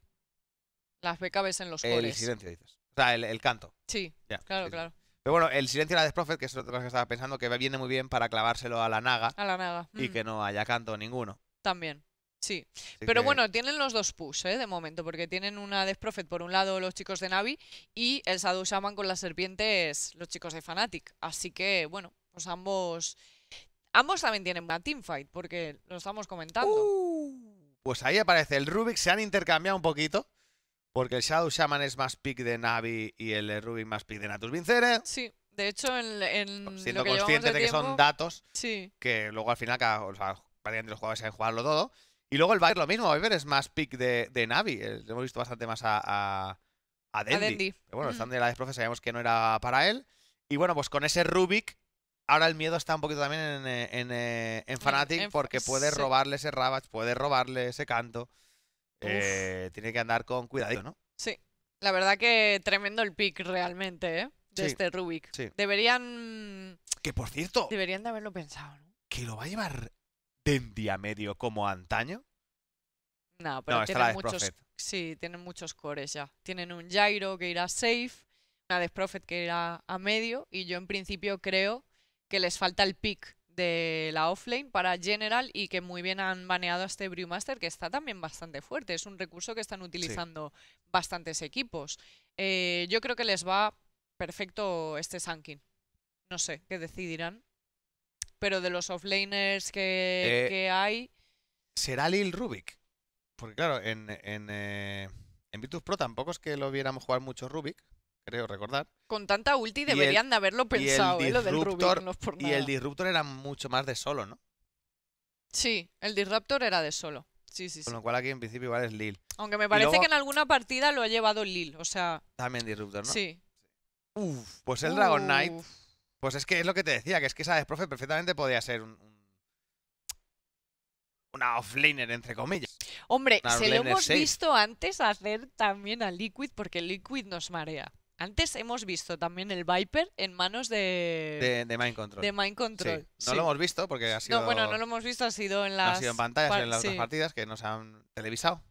S2: Las BKBs en los el El silencio,
S1: dices. O sea, el, canto. Sí, claro, claro. Pero bueno, el silencio de la Prophet que es otra cosa que estaba pensando, que viene muy bien para clavárselo a la naga. A la
S2: naga. Y mm. que
S1: no haya canto ninguno.
S2: También. Sí. pero bueno, tienen los dos push, eh, De momento, porque tienen una Prophet por un lado, los chicos de Navi, y el Sadushaman Shaman con las serpientes, los chicos de Fnatic. Así que, bueno, pues ambos. Ambos también tienen una teamfight, porque lo estamos comentando.
S1: Uh, pues ahí aparece el Rubik, se han intercambiado un poquito. Porque el Shadow Shaman es más pick de Navi y el Rubik más pick de Natus Vincere. Sí,
S2: de hecho, en. Siendo lo de, que son datos sí.
S1: que luego al final, cada, o los jugadores saben jugarlo todo. Y luego el Viper lo mismo, Viper es más pick de, Navi. hemos visto bastante más a, a, a Dendi. bueno, estando de la desprofe sabíamos que no era para él. Y bueno, pues con ese Rubik, ahora el miedo está un poquito también en, en, eh, Fnatic, porque puede robarle ese Ravage, puede robarle ese canto. Eh, tiene que andar con cuidado ¿no?
S2: Sí. La verdad que tremendo el pick realmente, ¿eh? De este Rubik. Sí. Deberían.
S1: Que por cierto.
S2: Deberían de haberlo pensado, ¿no?
S1: Que lo va a llevar Dendi a medio como antaño. No, pero tienen muchos.
S2: Sí, tienen muchos cores ya. Tienen un Jairo que irá safe, una Profit que irá a medio, y yo en principio creo que les falta el pick de la offlane para General y que muy bien han baneado a este Brewmaster que está también bastante fuerte. Es un recurso que están utilizando bastantes equipos. Eh, yo creo que les va perfecto este Sankin. No sé qué decidirán. Pero de los offlaners que, eh, hay.
S1: Será Lil Rubik. Porque claro, en, en, eh, en Pro tampoco es que lo viéramos jugar mucho Rubik creo recordar.
S2: Con tanta ulti deberían de haberlo pensado, ¿eh? Lo del Rubik, no es por Y el
S1: Disruptor era mucho más de solo, ¿no?
S2: Sí, el Disruptor era de solo. Sí, sí, Con lo
S1: cual aquí en principio igual es Lil. Aunque me parece que en
S2: alguna partida lo ha llevado Lil, o
S1: sea... También Disruptor, ¿no? Sí. Uf, pues el Dragon Knight... Pues es que es lo que te decía, que es que sabes, profe, perfectamente podía ser un, un una offlaner, entre comillas. Hombre, se lo hemos visto
S2: antes hacer también a Liquid, porque Liquid nos marea. Antes hemos visto también el Viper en manos de. De, Mind Control. No lo hemos visto
S1: porque ha sido. No, bueno, no
S2: lo hemos visto, ha sido en las. ha sido en pantallas, en las otras
S1: partidas que nos han televisado.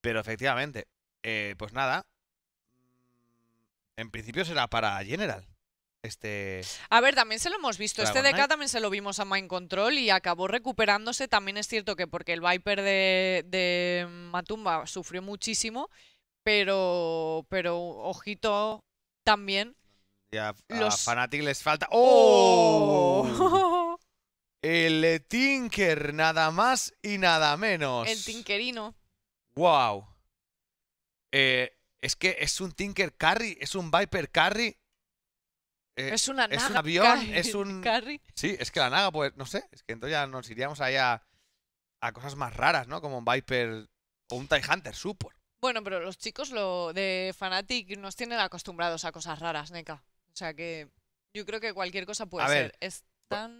S1: Pero efectivamente, eh, pues nada. En principio será para General. Este.
S2: A ver, también se lo hemos visto. este DK también se lo vimos a Mind Control y acabó recuperándose. También es cierto que porque el Viper de Matumba sufrió muchísimo pero, pero ojito también.
S1: a, los... Fanatic les falta. ¡Oh! ¡Oh! El Tinker, nada más y nada menos. El
S2: Tinkerino.
S1: ¡Wow! Eh, es que es un Tinker Carry, es un Viper Carry. Eh, es una naga. un avión, carry, es un. Sí, es que la naga, pues no sé. Es que entonces ya nos iríamos allá a, cosas más raras, ¿no? Como un Viper o un Tie Hunter Support.
S2: Bueno, pero los chicos lo de Fanatic nos tienen acostumbrados a cosas raras, Neca. O sea que yo creo que cualquier cosa puede ser. Ver,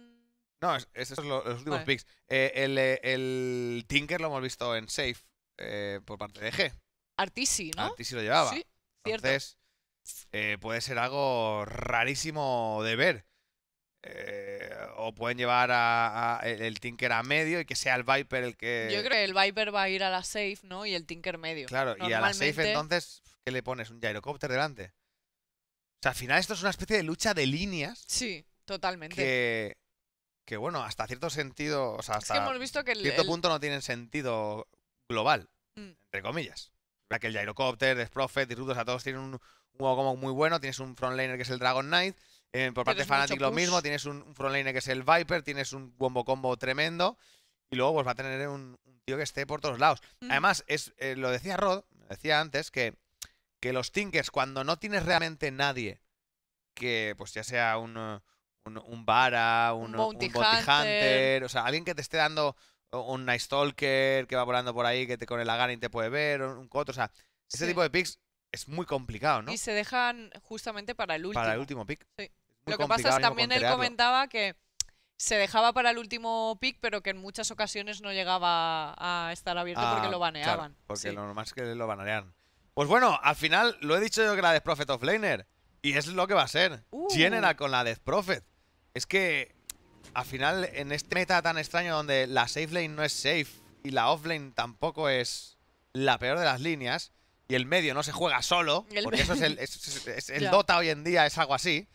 S1: No, son los, últimos picks. Eh, eh, el, Tinker lo hemos visto en Safe eh, por parte de G.
S2: Artisi, ¿no? Artisi lo llevaba. Entonces,
S1: puede ser algo rarísimo de ver. Eh, o pueden llevar a, el, Tinker a medio y que sea el Viper el que. Yo creo que
S2: el Viper va a ir a la safe, ¿no? Y el Tinker medio. Claro, y a la safe
S1: entonces, ¿qué le pones? ¿Un gyrocopter delante? O sea, al final esto es una especie de lucha de líneas.
S2: Sí, totalmente.
S1: Que, bueno, hasta cierto sentido, o sea, hasta hemos visto
S2: que cierto punto
S1: no tienen sentido global, mm. entre comillas. Que el gyrocopter, Desprophet, Disruptos, o a todos tienen un, juego como muy bueno. Tienes un frontliner que es el Dragon Knight por parte de Fanatic lo mismo, tienes un, un que es el Viper, tienes un bombo combo tremendo y luego pues va a tener un, tío que esté por todos lados. Mm. Además, es, eh, lo decía Rod, decía antes que, que los Tinkers, cuando no tienes realmente nadie, que pues ya sea un, un, Vara, un, un, bounty, hunter. o sea, alguien que te esté dando un Nice Stalker que va volando por ahí, que te con el y te puede ver, un otro o sea, ese tipo de picks es muy complicado, ¿no? Y se
S2: dejan justamente para el último. Para el
S1: último pick. Lo que pasa es que también él comentaba
S2: que se dejaba para el último pick, pero que en muchas ocasiones no llegaba a estar abierto porque ah, lo baneaban.
S1: porque lo normal es que lo banearan. Pues bueno, al final lo he dicho yo que la Death Prophet of Laner. Y es lo que va a ser. Uh. General con la Death Prophet. Es que al final en este meta tan extraño donde la safe lane no es safe y la off tampoco es la peor de las líneas y el medio no se juega solo, porque eso es el Dota hoy en día, es algo así.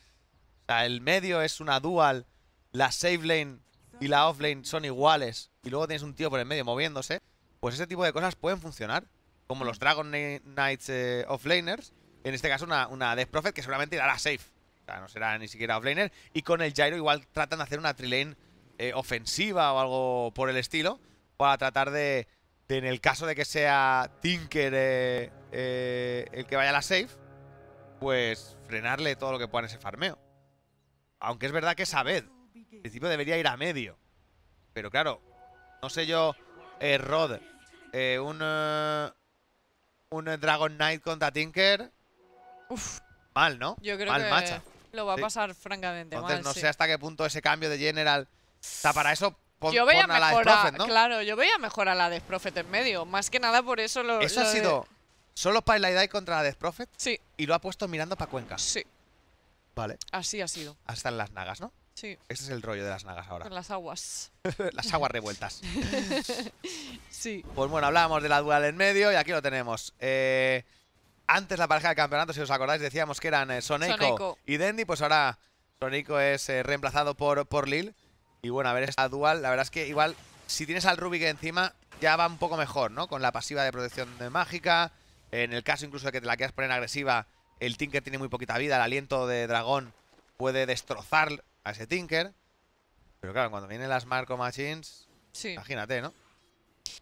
S1: O sea, el medio es una dual, la save lane y la off lane son iguales y luego tienes un tío por el medio moviéndose, pues ese tipo de cosas pueden funcionar. Como los Dragon Knights eh, offlaners, en este caso una, una Death Prophet que solamente irá a la safe. O sea, no será ni siquiera offlaner. Y con el Gyro igual tratan de hacer una trilane eh, ofensiva o algo por el estilo. Para tratar de, en el caso de que sea Tinker eh, el que vaya a la safe, pues frenarle todo lo que pueda en ese farmeo. Aunque es verdad que vez, en principio debería ir a medio. Pero claro, no sé yo, eh, Rod, eh, un, eh, un Dragon Knight contra Tinker. mal, ¿no? Yo creo mal que lo va a pasar francamente Entonces, mal, no sé hasta qué punto ese cambio de General. Está para eso Pon, yo veía mejor a, ¿no? Claro,
S2: yo veía mejor a la Death Prophet en medio. Más que nada por eso lo. Eso ha sido
S1: solo para la contra la Death Prophet. Sí. Y lo ha puesto mirando para Cuenca. Sí. Vale.
S2: Así ha sido.
S1: Hasta en las nagas, ¿no? Sí. Ese es el rollo de las nagas ahora. Con
S2: las aguas. las aguas revueltas. sí. Pues bueno, hablábamos
S1: de la dual en medio y aquí lo tenemos. Eh, antes la pareja de campeonato, si os acordáis, decíamos que eran eh, Sonico y Dendi, pues ahora Sonico es eh, reemplazado por, por Lil. Y bueno, a ver esta dual, la verdad es que igual, si tienes al Rubik encima, ya va un poco mejor, ¿no? Con la pasiva de protección de mágica, en el caso incluso de que te la quieras poner agresiva, el Tinker tiene muy poquita vida. El aliento de dragón puede destrozar a ese Tinker. Pero claro, cuando vienen las Marco Machines... Imagínate, ¿no?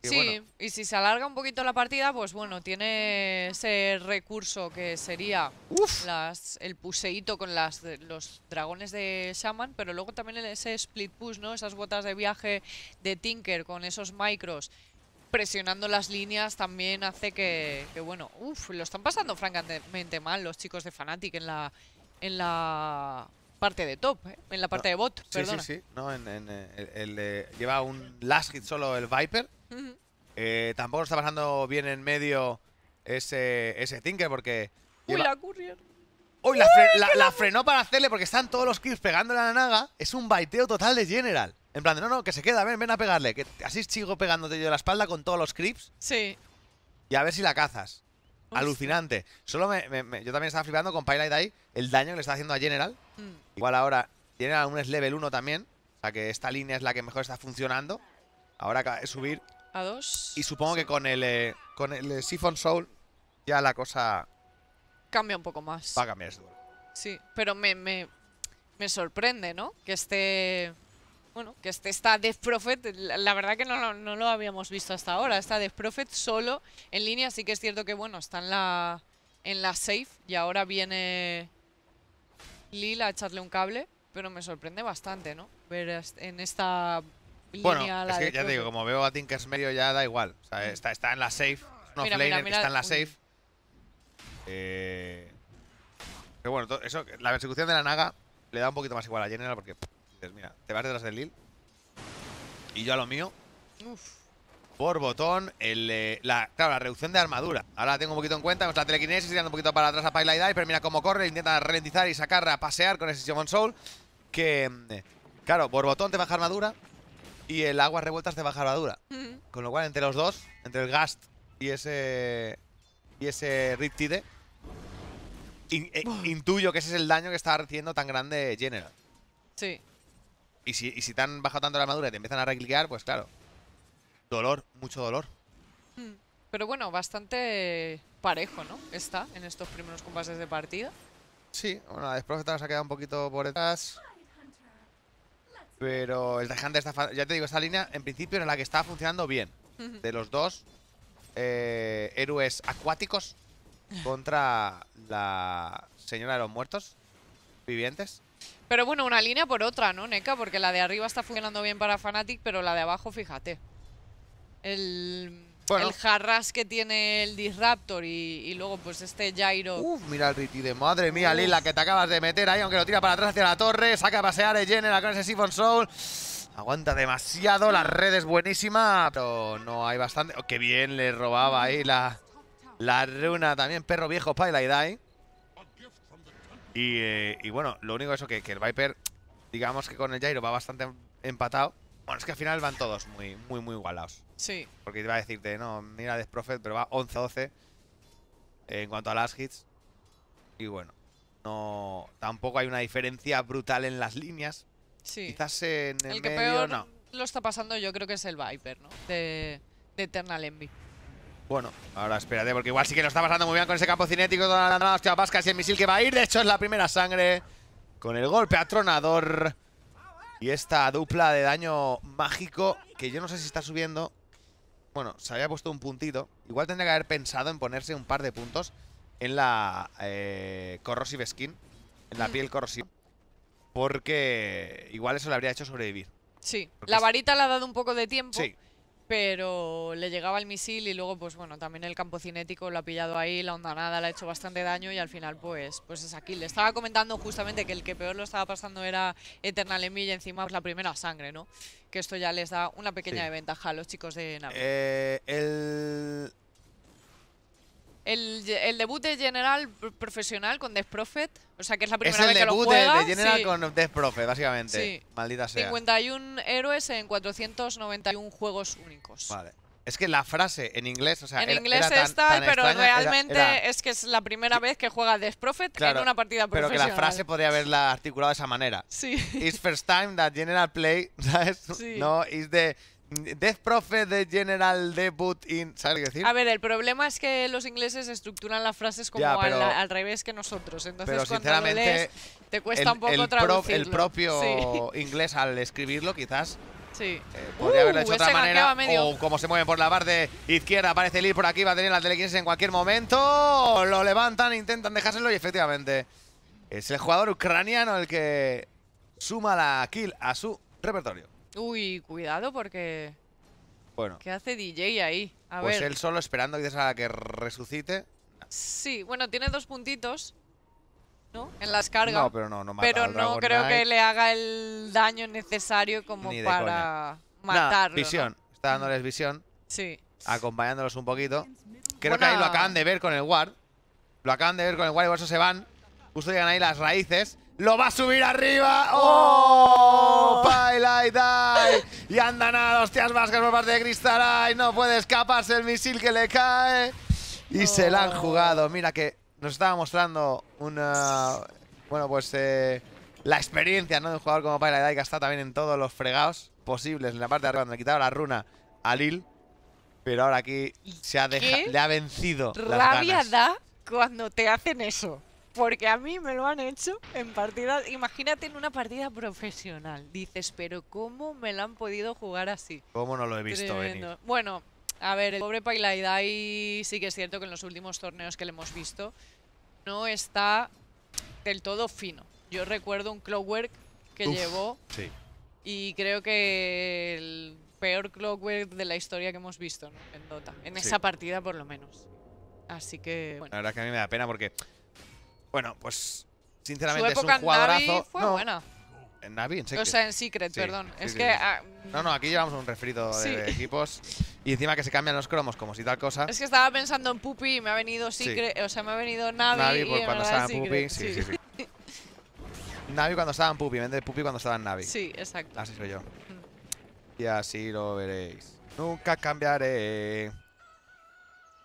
S1: sí,
S2: y si se alarga un poquito la partida, pues bueno, tiene ese recurso que sería el puseíto con las, los dragones de Shaman, pero luego también ese split push, ¿no? Esas botas de viaje de Tinker con esos micros presionando las líneas también hace que, bueno, lo están pasando francamente mal los chicos de Fnatic en la, en la parte de top, ¿eh? en la parte de bot, sí, perdona. Sí,
S1: sí, eh, el, eh, lleva un last hit solo el Viper. tampoco está pasando bien en medio ese, ese Tinker porque...
S2: Uy, la Courier. ¡Uy! la, frenó
S1: para hacerle porque están todos los creeps pegándole a la naga. Es un baiteo total de General. En plan, no, no, que se queda, ven, ven a pegarle. Que así sigo pegándote yo la espalda con todos los creeps. Sí. Y a ver si la cazas. Alucinante. Solo me, yo también estaba flipando con Pylight ahí, el daño que le está haciendo a General. Mm. Igual ahora General aún es level 1 también. O sea que esta línea es la que mejor está funcionando. Ahora es subir. A dos. Y supongo que con el, eh, con el Siphon Soul ya la cosa
S2: cambia un poco más. Sí, pero me, me, sorprende, ¿no? Que esté... Bueno, que esté esta Death Prophet, la, verdad que no, no, lo habíamos visto hasta ahora. Esta Death Prophet solo en línea, sí que es cierto que, bueno, está en la, en la safe y ahora viene Lila a echarle un cable, pero me sorprende bastante, ¿no? Ver en esta línea la es que ya digo,
S1: como veo a Tinkers medio ya da igual. Mm. está, está en la safe, no está en la safe. Eh... Pero bueno, eso, la persecución de la Naga le da un poquito más igual a General porque te vas detrás del Lil. Y yo a lo mío. Uf. Por botón, eh, la, claro, la reducción de armadura. Ahora la tengo un poquito en cuenta, con la telequinesis, tirando un poquito para atrás a Paila y pero mira cómo corre, intenta ralentizar y sacarla a pasear con ese Simon Soul. Que, mm, claro, por botón te baja armadura y el agua revueltas te baja armadura. Con lo cual, entre los dos, entre el Gast y ese y ese Riptide. Eh, intuyo que ese es el daño que está recibiendo tan grande General. Sí. Y si, y si te han bajado tanto la armadura y te empiezan a recliquear, pues claro. Dolor, mucho dolor.
S2: Hmm. Pero bueno, bastante parejo, ¿no? Está en estos primeros compases de partida.
S1: Sí, bueno, la Desprofeta nos ha quedado un poquito por detrás. Pero el Hunter está... Ya te digo, esta línea en principio era la que está funcionando bien. De los dos, eh, héroes acuáticos contra la señora de los muertos vivientes.
S2: Pero bueno, una línea por otra, ¿no, NECA? Porque la de arriba está funcionando bien para Fnatic, pero la de abajo, fíjate. El, el jarras que tiene el Disruptor y, luego pues este Jairo
S1: Uf, mira el Riti de madre mía, Lila, que te acabas de meter ahí, aunque lo tira para atrás hacia la torre. Saca a pasear Jenner, con clase Siphon Soul. Aguanta demasiado, red es buenísima, pero no hay bastante. Oh, ¡Qué bien! Le robaba ahí la, la runa también, perro viejo, Pyle la Y, eh, y bueno, lo único es que, el Viper, digamos que con el Jairo va bastante empatado. Bueno, es que al final van todos muy, muy, muy igualados. Sí. Porque iba a decirte, no, mira Desprofet, pero va 11-12 en cuanto a las hits. Y bueno, no tampoco hay una diferencia brutal en las líneas, Sí. Quizás en el, que no.
S2: lo está pasando yo creo que es el Viper, ¿no? De, Eternal Envy.
S1: Bueno, ahora espérate, porque igual sí que lo está pasando muy bien con ese campo cinético. Toda la hostia el misil que va a ir. De hecho, es la primera sangre con el golpe atronador. Y esta dupla de daño mágico que yo no sé si está subiendo. Bueno, se había puesto un puntito. Igual tendría que haber pensado en ponerse un par de puntos en la eh, corrosive skin, en la mm. piel corrosiva porque igual eso le habría hecho sobrevivir. Sí, la varita
S2: le ha dado un poco de tiempo. Pero le llegaba el misil y luego, pues bueno, también el campo cinético lo ha pillado ahí, la onda nada le ha hecho bastante daño y al final, pues, pues es aquí. Le estaba comentando justamente que el que peor lo estaba pasando era Eternal Envy y encima pues, la primera sangre, ¿no? Que esto ya les da una pequeña ventaja a los chicos de Navi.
S1: Eh, el
S2: el, el, debut de General profesional con Death Prophet. O sea, que es la primera vez que lo juega. el debut de General
S1: con Death Prophet, básicamente. Sí. Maldita sea.
S2: 51 héroes en 491 juegos únicos. Vale.
S1: Es que la frase en inglés, o sea, en inglés está, pero realmente
S2: es que es la primera vez que juega Death Prophet en una partida profesional. Pero que la frase
S1: podría haberla articulado de esa manera. Sí. It's first time that General play, ¿sabes? No, is the Death Prophet, de general debut in... ¿Sabes qué decir? A ver, el
S2: problema es que los ingleses estructuran las frases como al, revés que nosotros. Entonces, pero cuando sinceramente, te cuesta un poco el el propio
S1: inglés al escribirlo, quizás... Sí. Eh, podría haberlo uh, hecho de otra manera. O como se mueven por la parte izquierda, aparece ir por aquí, va a tener la telequinesis en cualquier momento. Lo levantan, intentan dejárselo y efectivamente es el jugador ucraniano el que suma la kill a su repertorio.
S2: Uy, cuidado porque... Bueno. ¿Qué hace DJ ahí? pues él
S1: solo esperando a que resucite.
S2: Sí, bueno, tiene dos puntitos. ¿No? En las cargas. No, pero no, no mata Pero no creo que le haga el daño necesario como para matarlo. visión.
S1: Está dándoles visión. Sí. Acompañándolos un poquito. Creo que ahí lo acaban de ver con el Ward. Lo acaban de ver con el Ward y por eso se van. Justo llegan ahí las raíces lo va a subir arriba. ¡Oh! oh lai, y Y andan a hostias vascas por parte de ¡Ay, No puede escaparse el misil que le cae. Y se la han oh. jugado. Mira que nos estaba mostrando una... Bueno, pues eh, la experiencia ¿no? de un jugador como lai, que está también en todos los fregados posibles. En la parte de arriba, cuando le quitaba la runa a Lil. Pero ahora aquí se ha le ha vencido. Rabia
S2: da cuando te hacen eso. Porque a mí me lo han hecho en partida... Imagínate en una partida profesional. Dices, pero ¿cómo me lo han podido jugar así?
S1: ¿Cómo no lo he visto venir?
S2: Bueno, a ver, el pobre Pailaidai sí que es cierto que en los últimos torneos que le hemos visto no está del todo fino. Yo recuerdo un Clockwork que llevó. Sí. Y creo que el peor Clockwork de la historia que hemos visto en Dota. En esa partida, por lo menos. Así que, bueno.
S1: La verdad es que a mí me da pena porque bueno, pues sinceramente época es un jugadorazo. En Navi fue buena. En Navi, en Secret. O sea, en Secret, perdón. es que. Ah, no, no, aquí llevamos un refrito de equipos. Y encima que se cambian los cromos como si tal cosa. Es que
S2: estaba pensando en Pupi y me ha venido Secret. O sea, me ha venido Navi. Navi pues, cuando estaba en Pupi. Sí, sí, sí.
S1: Navi cuando estaba en Pupi, vende Pupi cuando estaba en Navi. Sí, exacto. Así soy yo. Mm. Y así lo veréis. Nunca cambiaré.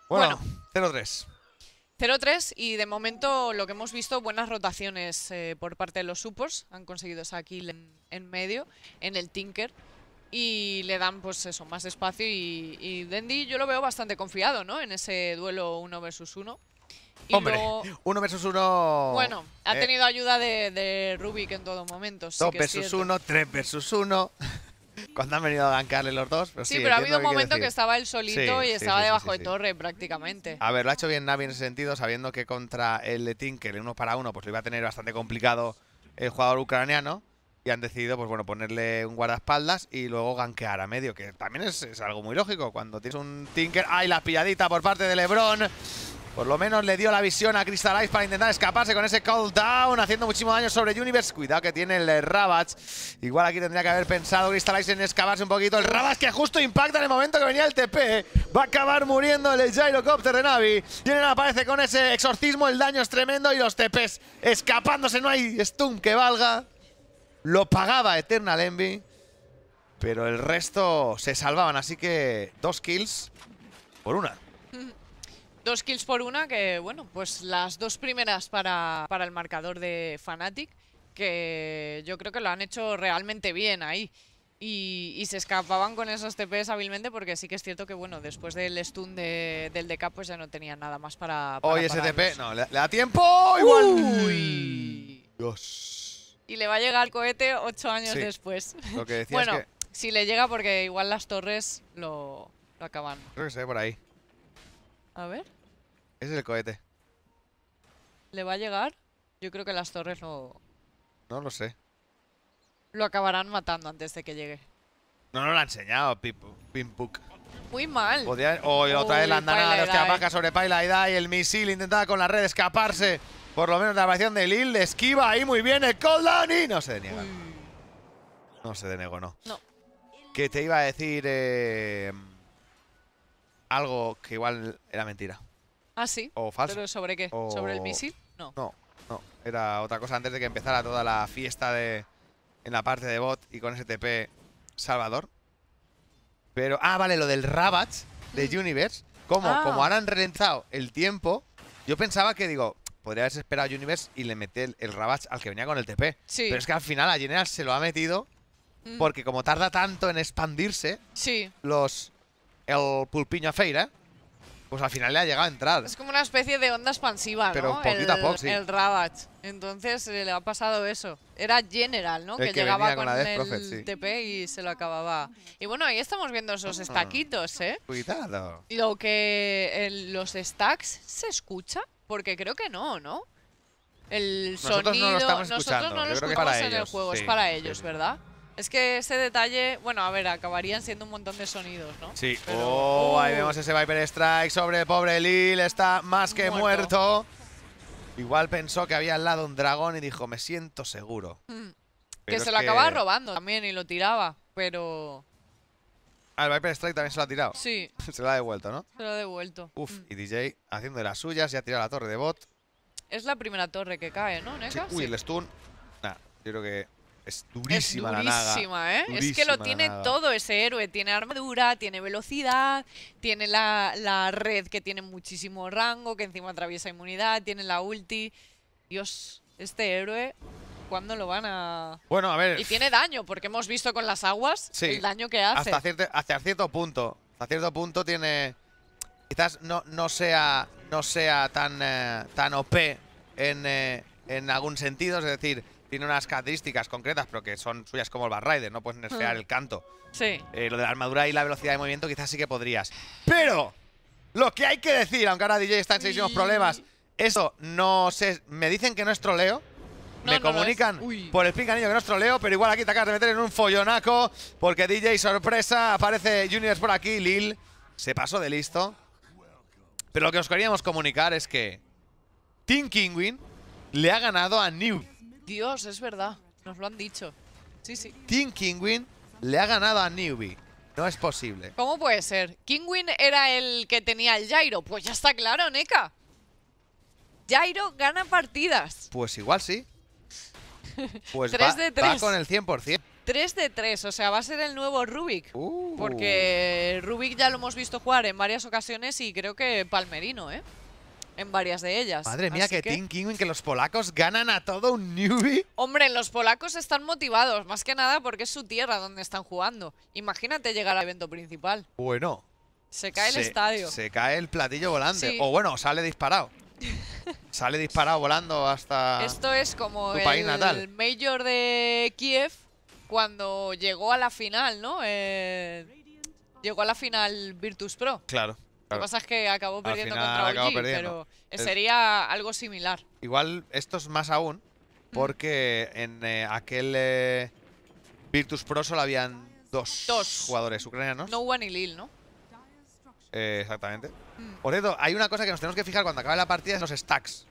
S1: Bueno, bueno. 0-3.
S2: 0-3 y de momento lo que hemos visto, buenas rotaciones eh, por parte de los supers. Han conseguido esa kill en, medio, en el Tinker. Y le dan pues eso, más espacio y, y Dendi yo lo veo bastante confiado, ¿no? En ese duelo 1 versus 1. Hombre,
S1: uno versus Bueno, ha eh, tenido
S2: ayuda de, Rubik en todo momento. Dos sí versus 1,
S1: 3 1 cuando han venido a gankearle los dos. Pero sí, pero ha habido un momento que estaba
S2: él solito y estaba debajo de torre prácticamente.
S1: A ver, lo ha hecho bien Navi en ese sentido, sabiendo que contra el de Tinker, uno para uno, pues lo iba a tener bastante complicado el jugador ucraniano. Y han decidido, pues bueno, ponerle un guardaespaldas y luego gankear a medio, que también es, algo muy lógico. Cuando tienes un Tinker. ¡Ay, la pilladita por parte de Lebron! Por lo menos le dio la visión a Crystalize para intentar escaparse con ese cooldown haciendo muchísimo daño sobre Universe. Cuidado que tiene el eh, Ravage. Igual aquí tendría que haber pensado Crystalize en escaparse un poquito. El Ravage que justo impacta en el momento que venía el TP. Eh. Va a acabar muriendo el Gyrocopter de Navi. él aparece con ese exorcismo. El daño es tremendo y los TPs escapándose. No hay stun que valga. Lo pagaba Eternal Envy. Pero el resto se salvaban. Así que dos kills por una.
S2: Dos kills por una, que bueno, pues las dos primeras para, el marcador de Fnatic, que yo creo que lo han hecho realmente bien ahí. Y, se escapaban con esos TPs hábilmente porque sí que es cierto que, bueno, después del stun del DK pues ya no tenía nada más para, para Hoy ese
S1: TP, no, le, da tiempo, igual. Uy.
S2: Y le va a llegar el cohete ocho años después. bueno, si le llega porque igual las torres lo, lo acaban.
S1: Creo que se ve por ahí. A ver. Ese es el cohete.
S2: ¿Le va a llegar? Yo creo que las torres no... No lo sé. Lo acabarán matando antes de que llegue.
S1: No nos lo ha enseñado, Pimpuk. Muy mal. O otra vez la andanada de apaca sobre Paila y El misil intentaba con la red escaparse. Por lo menos la aparición de Lil esquiva ahí muy bien el cooldown y no se deniega. No se denegó, no. No. Que te iba a decir eh, algo que igual era mentira.
S2: Ah, sí. O falso. ¿Pero sobre qué? ¿Sobre el misil?
S1: No. No, no. Era otra cosa antes de que empezara toda la fiesta de en la parte de bot y con ese TP Salvador. Pero. Ah, vale, lo del Rabat de mm. Universe. Ah. Como, como ahora han el tiempo, yo pensaba que, digo, podría haber esperado a Universe y le mete el, Rabat al que venía con el TP. Sí. Pero es que al final a General se lo ha metido mm. porque como tarda tanto en expandirse, sí. los el pulpiño a feira, pues al final le ha llegado a entrar. Es
S2: como una especie de onda expansiva, ¿no? el, Entonces eh, le ha pasado eso. Era General, ¿no? Que, llegaba con, el TP y se lo acababa. Y bueno, ahí estamos viendo esos mm. estaquitos, ¿eh?
S1: Cuidado.
S2: Lo que... ¿Los stacks se escucha? Porque creo que no, ¿no? El sonido... nosotros no lo escuchamos en el juego, es para ellos, ¿verdad? Es que ese detalle, bueno, a ver, acabarían siendo un montón de sonidos, ¿no? Sí. oh, ahí uh. vemos
S1: ese Viper Strike sobre pobre Lil, está más que muerto. Igual pensó que había al lado un dragón y dijo, me siento seguro. Mm. Que se lo acababa
S2: robando también y lo tiraba, pero...
S1: Ah, el Viper Strike también se lo ha tirado. Sí. se lo ha devuelto, ¿no?
S2: Se lo ha devuelto. Uf, mm.
S1: y DJ haciendo de las suyas, ya ha tirado la torre de bot.
S2: Es la primera torre que cae, ¿no, Uy, el
S1: stun. Nah, yo creo que es durísima, la naga. ¿eh? es que lo tiene todo
S2: ese héroe. Tiene armadura, tiene velocidad, tiene la, red que tiene muchísimo rango, que encima atraviesa inmunidad, tiene la ulti. Dios, este héroe, ¿cuándo lo van a...? Bueno, a ver... Y tiene daño, porque hemos visto con las aguas el daño que hace.
S1: Hasta cierto, punto. Hasta cierto punto tiene... Quizás no, no, sea, no sea tan, eh, tan OP en, eh, en algún sentido, es decir tiene unas características concretas, pero que son suyas como el Barrider, no puedes nerfear mm. el canto. Sí. Eh, lo de la armadura y la velocidad de movimiento quizás sí que podrías. Pero, lo que hay que decir, aunque ahora DJ está en muchísimos problemas, eso no sé, me dicen que no es troleo. me comunican por el pinganillo que no es troleo, pero igual aquí te acabas de meter en un follonaco, porque DJ sorpresa, aparece Juniors por aquí, Lil, se pasó de listo. Pero lo que os queríamos comunicar es que Team Kingwin le ha ganado a New.
S2: Dios, es verdad. Nos lo han dicho. Sí, sí.
S1: Team Kingwin le ha ganado a Newbie. No es posible.
S2: ¿Cómo puede ser? ¿Kingwin era el que tenía el Jairo? Pues ya está claro, Neca. Jairo gana partidas.
S1: Pues igual sí. Pues va, de con el 100%.
S2: 3 de 3, o sea, va a ser el nuevo Rubik. Uh. Porque Rubik ya lo hemos visto jugar en varias ocasiones y creo que Palmerino, ¿eh? en varias de ellas. Madre mía, que, que...
S1: que los polacos ganan a todo un newbie.
S2: Hombre, los polacos están motivados, más que nada porque es su tierra donde están jugando. Imagínate llegar al evento principal. Bueno. Se cae el estadio. Se
S1: cae el platillo volante. O bueno, sale disparado. sale disparado volando hasta. Esto
S2: es como el, país Major de Kiev cuando llegó a la final, ¿no? Eh, llegó a la final Virtus Pro.
S1: Claro. Lo que pasa es que acabó perdiendo contra OG, pero
S2: sería algo similar.
S1: Igual esto es más aún, mm. porque en eh, aquel eh, Virtus Pro solo habían dos, jugadores ucranianos. No
S2: one y Lil, ¿no?
S1: Eh, exactamente. Mm. Por cierto, hay una cosa que nos tenemos que fijar cuando acabe la partida, es los stacks.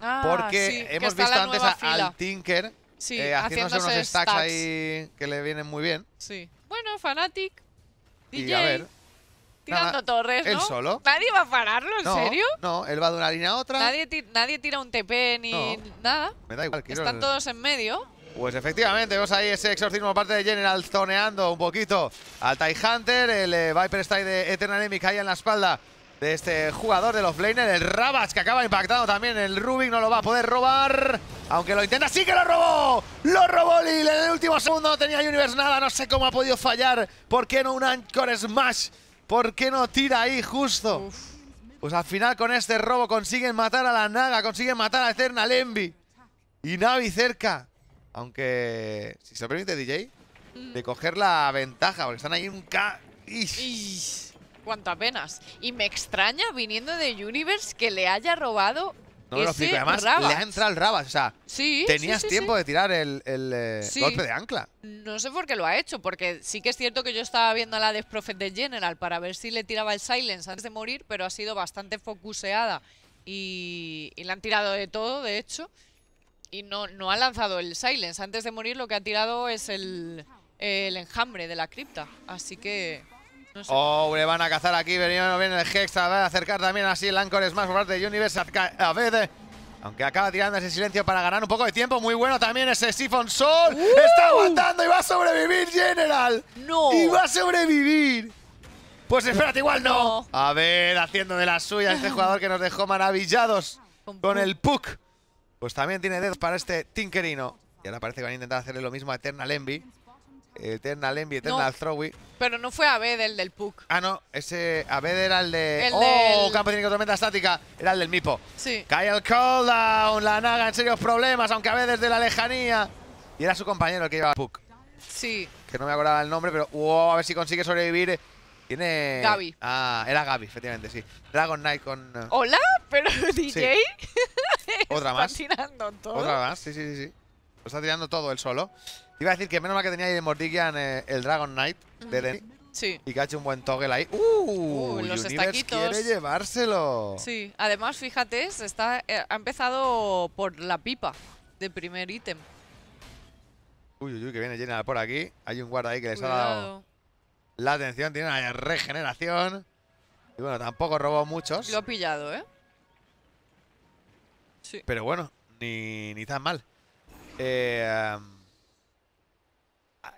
S1: Ah, porque hemos visto antes al Tinker haciéndose, unos stacks, ahí que le vienen muy bien.
S2: Sí. Bueno, Fanatic, y DJ. a ver, tirando torres, ¿no? solo. ¿Nadie va a pararlo, en serio?
S1: No, él va de una línea a otra. Nadie,
S2: tira un TP ni nada.
S1: Me da igual, Están todos en medio. Pues efectivamente, vemos ahí ese exorcismo parte de General zoneando un poquito al Tie Hunter. El eh, Viper Style de Eternal Enemy cae en la espalda de este jugador de los Blainer. El Rabas que acaba impactando también. El Rubik no lo va a poder robar. Aunque lo intenta, sí que lo robó. Lo robó Lil. En el último segundo no tenía Universe nada. No sé cómo ha podido fallar. ¿Por qué no un Anchor Smash? ¿Por qué no tira ahí justo? Pues al final con este robo consiguen matar a la Naga, consiguen matar a Eternal Envy. Y Navi cerca. Aunque, si se permite, DJ, de coger la ventaja, porque están ahí un K. Cuanto
S2: apenas. Y me extraña, viniendo de Universe, que le haya robado
S1: no lo explico. Además, le ha entrado el Rabas. O sea, tenías tiempo de tirar el, eh, golpe de ancla.
S2: No sé por qué lo ha hecho, porque sí que es cierto que yo estaba viendo a la de de General para ver si le tiraba el silence antes de morir, pero ha sido bastante focuseada y, y le han tirado de todo, de hecho. Y no, no ha lanzado el silence. Antes de morir lo que ha tirado es el, el enjambre de la cripta. Así que...
S1: Oh, le van a cazar aquí. Venimos viene el Hex. A acercar también así el Anchor Smash por parte de Universe. A Aunque acaba tirando ese silencio para ganar un poco de tiempo. Muy bueno también ese Siphon Sol. ¡Uh! Está aguantando y va a sobrevivir General. No. Y va a sobrevivir. Pues espérate, igual no. A ver, haciendo de la suya este jugador que nos dejó maravillados con el Puck. Pues también tiene dedos para este Tinkerino. Y ahora parece que van a intentar hacerle lo mismo a Eternal Envy. Eternal Envy, Eternal no, Throwy.
S2: Pero no fue Abed el del Puck.
S1: Ah, no, ese Abed era el de. ¡Oh! Del... Campo tormenta estática. Era el del Mipo. Sí. Kyle el La Naga en serios problemas, aunque Abed desde la lejanía. Y era su compañero el que llevaba Puck. Sí. Que no me acordaba el nombre, pero. ¡Wow! A ver si consigue sobrevivir. Tiene. Gaby. Ah, era Gaby, efectivamente, sí. Dragon Knight con. Eh, ¿Hola?
S2: ¿Pero DJ? ¿Otra más? todo. Otra más,
S1: sí, sí, sí. Lo está tirando todo él solo. Iba a decir que menos mal que tenía ahí de Mordigian eh, el Dragon Knight de Sí. Y que ha hecho un buen toggle ahí. ¡Uh! los estaquitos. quiere llevárselo. Sí.
S2: Además, fíjate, está, eh, ha empezado por la pipa de primer ítem.
S1: Uy, uy, uy, que viene llena por aquí. Hay un guarda ahí que les ha dado la atención. Tiene una regeneración. Y bueno, tampoco robó muchos. Lo
S2: ha pillado, ¿eh?
S1: Sí. Pero bueno, ni, ni tan mal. Eh...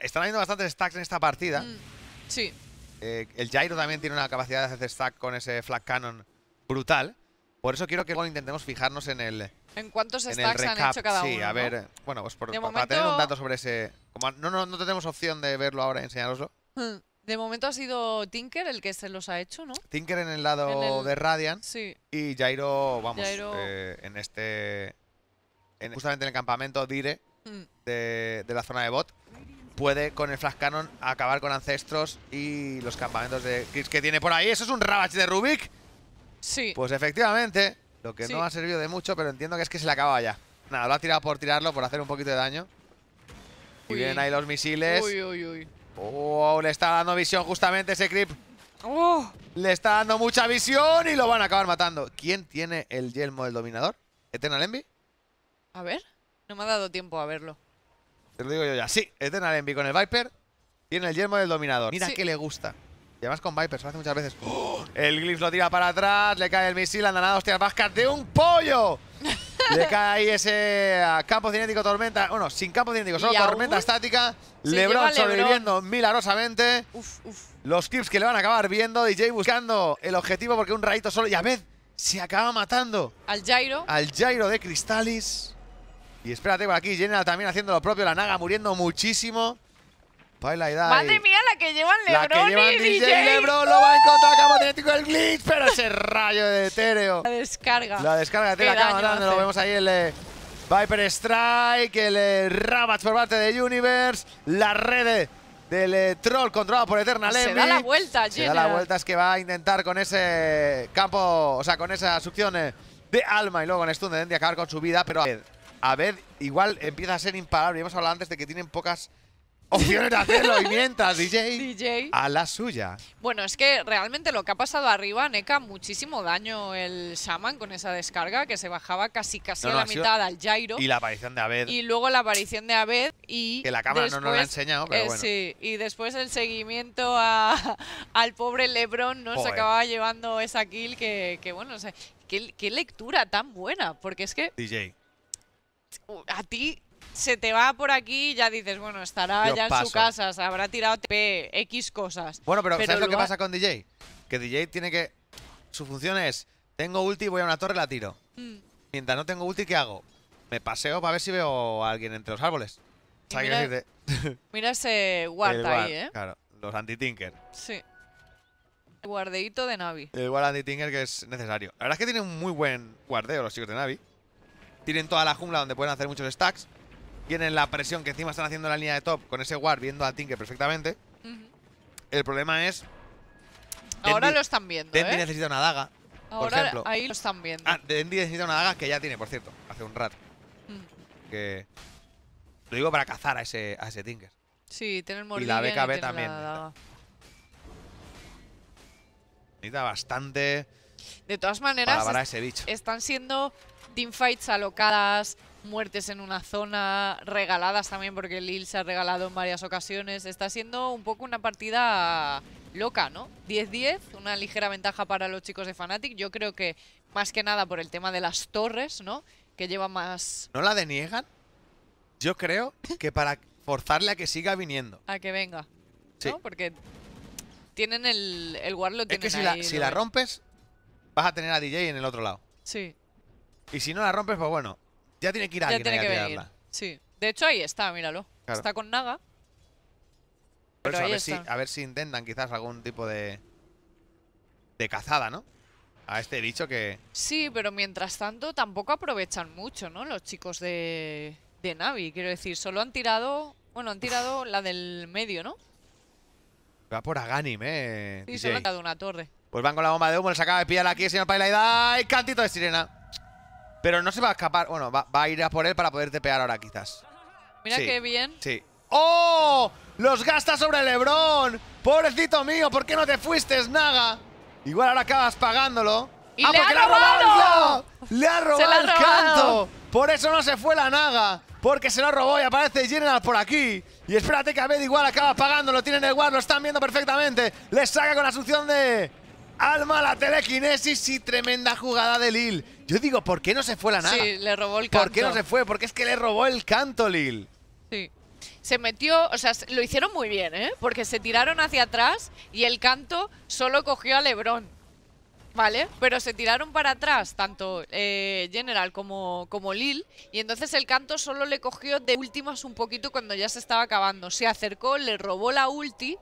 S1: Están habiendo bastantes stacks en esta partida. Mm, sí. Eh, el Jairo también tiene una capacidad de hacer stack con ese Flag Cannon brutal. Por eso quiero que intentemos fijarnos en el.
S2: ¿En cuántos stacks han hecho cada uno? Sí, a ver.
S1: Bueno, pues por, para tener un dato sobre ese. Como no, tenemos opción de verlo ahora y enseñaroslo.
S2: De momento ha sido Tinker el que se los ha hecho, ¿no?
S1: Tinker en el lado de Radiant. Sí. Y Jairo, vamos, eh, en este. justamente en el campamento Dire mm. de la zona de bot puede con el Flash Cannon acabar con Ancestros y los campamentos de Chris que tiene por ahí. ¿Eso es un Ravage de Rubik? Sí. Pues efectivamente, lo que no ha servido de mucho, pero entiendo que es que se le acaba ya. Nada, lo ha tirado por tirarlo, por hacer un poquito de daño. Muy bien, ahí los misiles. Uy, uy, uy. Oh, le está dando visión justamente ese creep. Oh. Le está dando mucha visión y lo van a acabar matando. ¿Quién tiene el yelmo del dominador? ¿Eternal Envy?
S2: A ver, no me ha dado tiempo a verlo.
S1: Te lo digo yo ya. Sí, es de con el Viper. Tiene el yermo del dominador. Mira qué que le gusta. Y además con Viper, se hace muchas veces. ¡Oh! El Glyph lo tira para atrás, le cae el misil, andan a hostias vascas de un pollo. le cae ahí ese ah, campo cinético tormenta. Bueno, sin campo cinético, solo tormenta estática. Lebron, sobreviviendo milagrosamente. Los clips que le van a acabar viendo. DJ buscando el objetivo porque un rayito solo. Y a vez se acaba matando. Al Jairo. Al Jairo de Cristalis. Y espérate por aquí, General también haciendo lo propio, la Naga muriendo muchísimo. Madre
S2: mía, la que llevan Lebron. La que llevan y DJ, Lebron lo va a encontrar con tenético
S1: el glitch, pero ese rayo de etéreo. La
S2: descarga. La descarga de Lo
S1: vemos ahí el eh, Viper Strike, el le eh, Rabats por parte de Universe, la red del eh, Troll controlado por Eternal Se da la vuelta, Jenna. Se da la vuelta, es que va a intentar con ese campo, o sea, con esa succión de alma y luego con Stun de Dendi acabar con su vida, pero. Abed igual empieza a ser imparable. Hemos hablado antes de que tienen pocas opciones de hacerlo y mientras, DJ, a la suya.
S2: Bueno, es que realmente lo que ha pasado arriba, Neca, muchísimo daño el Shaman con esa descarga que se bajaba casi casi a la mitad al Jairo. Y la
S1: aparición de Abed. Y
S2: luego la aparición de Abed y... Que la cámara no nos ha enseñado, pero eh, Sí, y después el seguimiento a, al pobre Lebron, ¿no? Se acababa llevando esa kill que, bueno, o sea, qué lectura tan buena, porque es que... DJ a ti se te va por aquí y ya dices, bueno, estará ya en su casa, se habrá tirado TP, X cosas. Bueno, pero, ¿sabes lo, que pasa con
S1: DJ? Que DJ tiene que... Su función es, tengo ulti, voy a una torre y la tiro. Mm. Mientras no tengo ulti, ¿qué hago? Me paseo para ver si veo a alguien entre los árboles.
S2: mira, ese guarda ahí, ¿eh?
S1: Claro, los anti-tinker.
S2: Sí. El de
S1: Navi. El guard anti-tinker que es necesario. La verdad es que tiene un muy buen guardeo los chicos de Navi. Tienen toda la jungla donde pueden hacer muchos stacks. Tienen la presión que encima están haciendo en la línea de top con ese ward, viendo a Tinker perfectamente. El problema es. Ahora lo
S2: están viendo. Dendi ¿eh? necesita
S1: una daga. Ahora por ejemplo. ahí lo están viendo. Ah, Dendi necesita una daga que ya tiene, por cierto, hace un rato. Lo digo para cazar a ese, ese Tinker.
S2: Sí, tiene el Y la BKB también.
S1: Necesita bastante.
S2: De todas maneras, ese están siendo teamfights alocadas, muertes en una zona, regaladas también porque Lil se ha regalado en varias ocasiones. Está siendo un poco una partida loca, ¿no? 10-10, una ligera ventaja para los chicos de Fnatic. Yo creo que más que nada por el tema de las torres, ¿no? Que lleva más...
S1: ¿No la deniegan? Yo creo que para forzarle a que siga viniendo.
S2: A que venga. Porque tienen el, el Warlock. Es que si, si la
S1: rompes, vas a tener a DJ en el otro lado. Sí. Y si no la rompes, pues bueno, ya tiene que ir alguien a tirarla.
S2: Sí. De hecho, ahí está, míralo. Está con Naga.
S1: a, ver Si, a ver si intentan quizás algún tipo de. de cazada, ¿no? A este bicho que.
S2: Sí, pero mientras tanto tampoco aprovechan mucho, ¿no? Los chicos de. Navi. Quiero decir, solo han tirado. Bueno, han tirado la del medio, ¿no?
S1: Va por Aganim, eh. Sí, se solo han una torre. Pues van con la bomba de humo, les acaba de pillar aquí, señor Paila y da cantito de sirena. Pero no se va a escapar. Bueno, va, a ir a por él para poderte pegar ahora, quizás. Mira qué bien. Sí. ¡Oh! ¡Los gasta sobre el Lebron! ¡Pobrecito mío! ¿Por qué no te fuiste, Naga? Igual ahora acabas pagándolo. ¡Y ah, le ha robado! ¡Le ha robado, ¡Le ha robado el canto! Por eso no se fue la Naga. Porque se lo robó y aparece General por aquí. Y espérate que Abed igual acaba pagándolo. Tienen el guard, lo están viendo perfectamente. Les saca con la succión de Alma la telequinesis y tremenda jugada de Lil. Yo digo, ¿por qué no se fue la nada? Sí, le robó el canto. ¿Por qué no se fue? Porque es que le robó el canto, Lil.
S2: Sí. Se metió, o sea, lo hicieron muy bien, ¿eh? Porque se tiraron hacia atrás y el canto solo cogió a Lebrón. ¿Vale? Pero se tiraron para atrás, tanto eh, General como, como Lil, y entonces el canto solo le cogió de últimas un poquito cuando ya se estaba acabando. Se acercó, le robó la ulti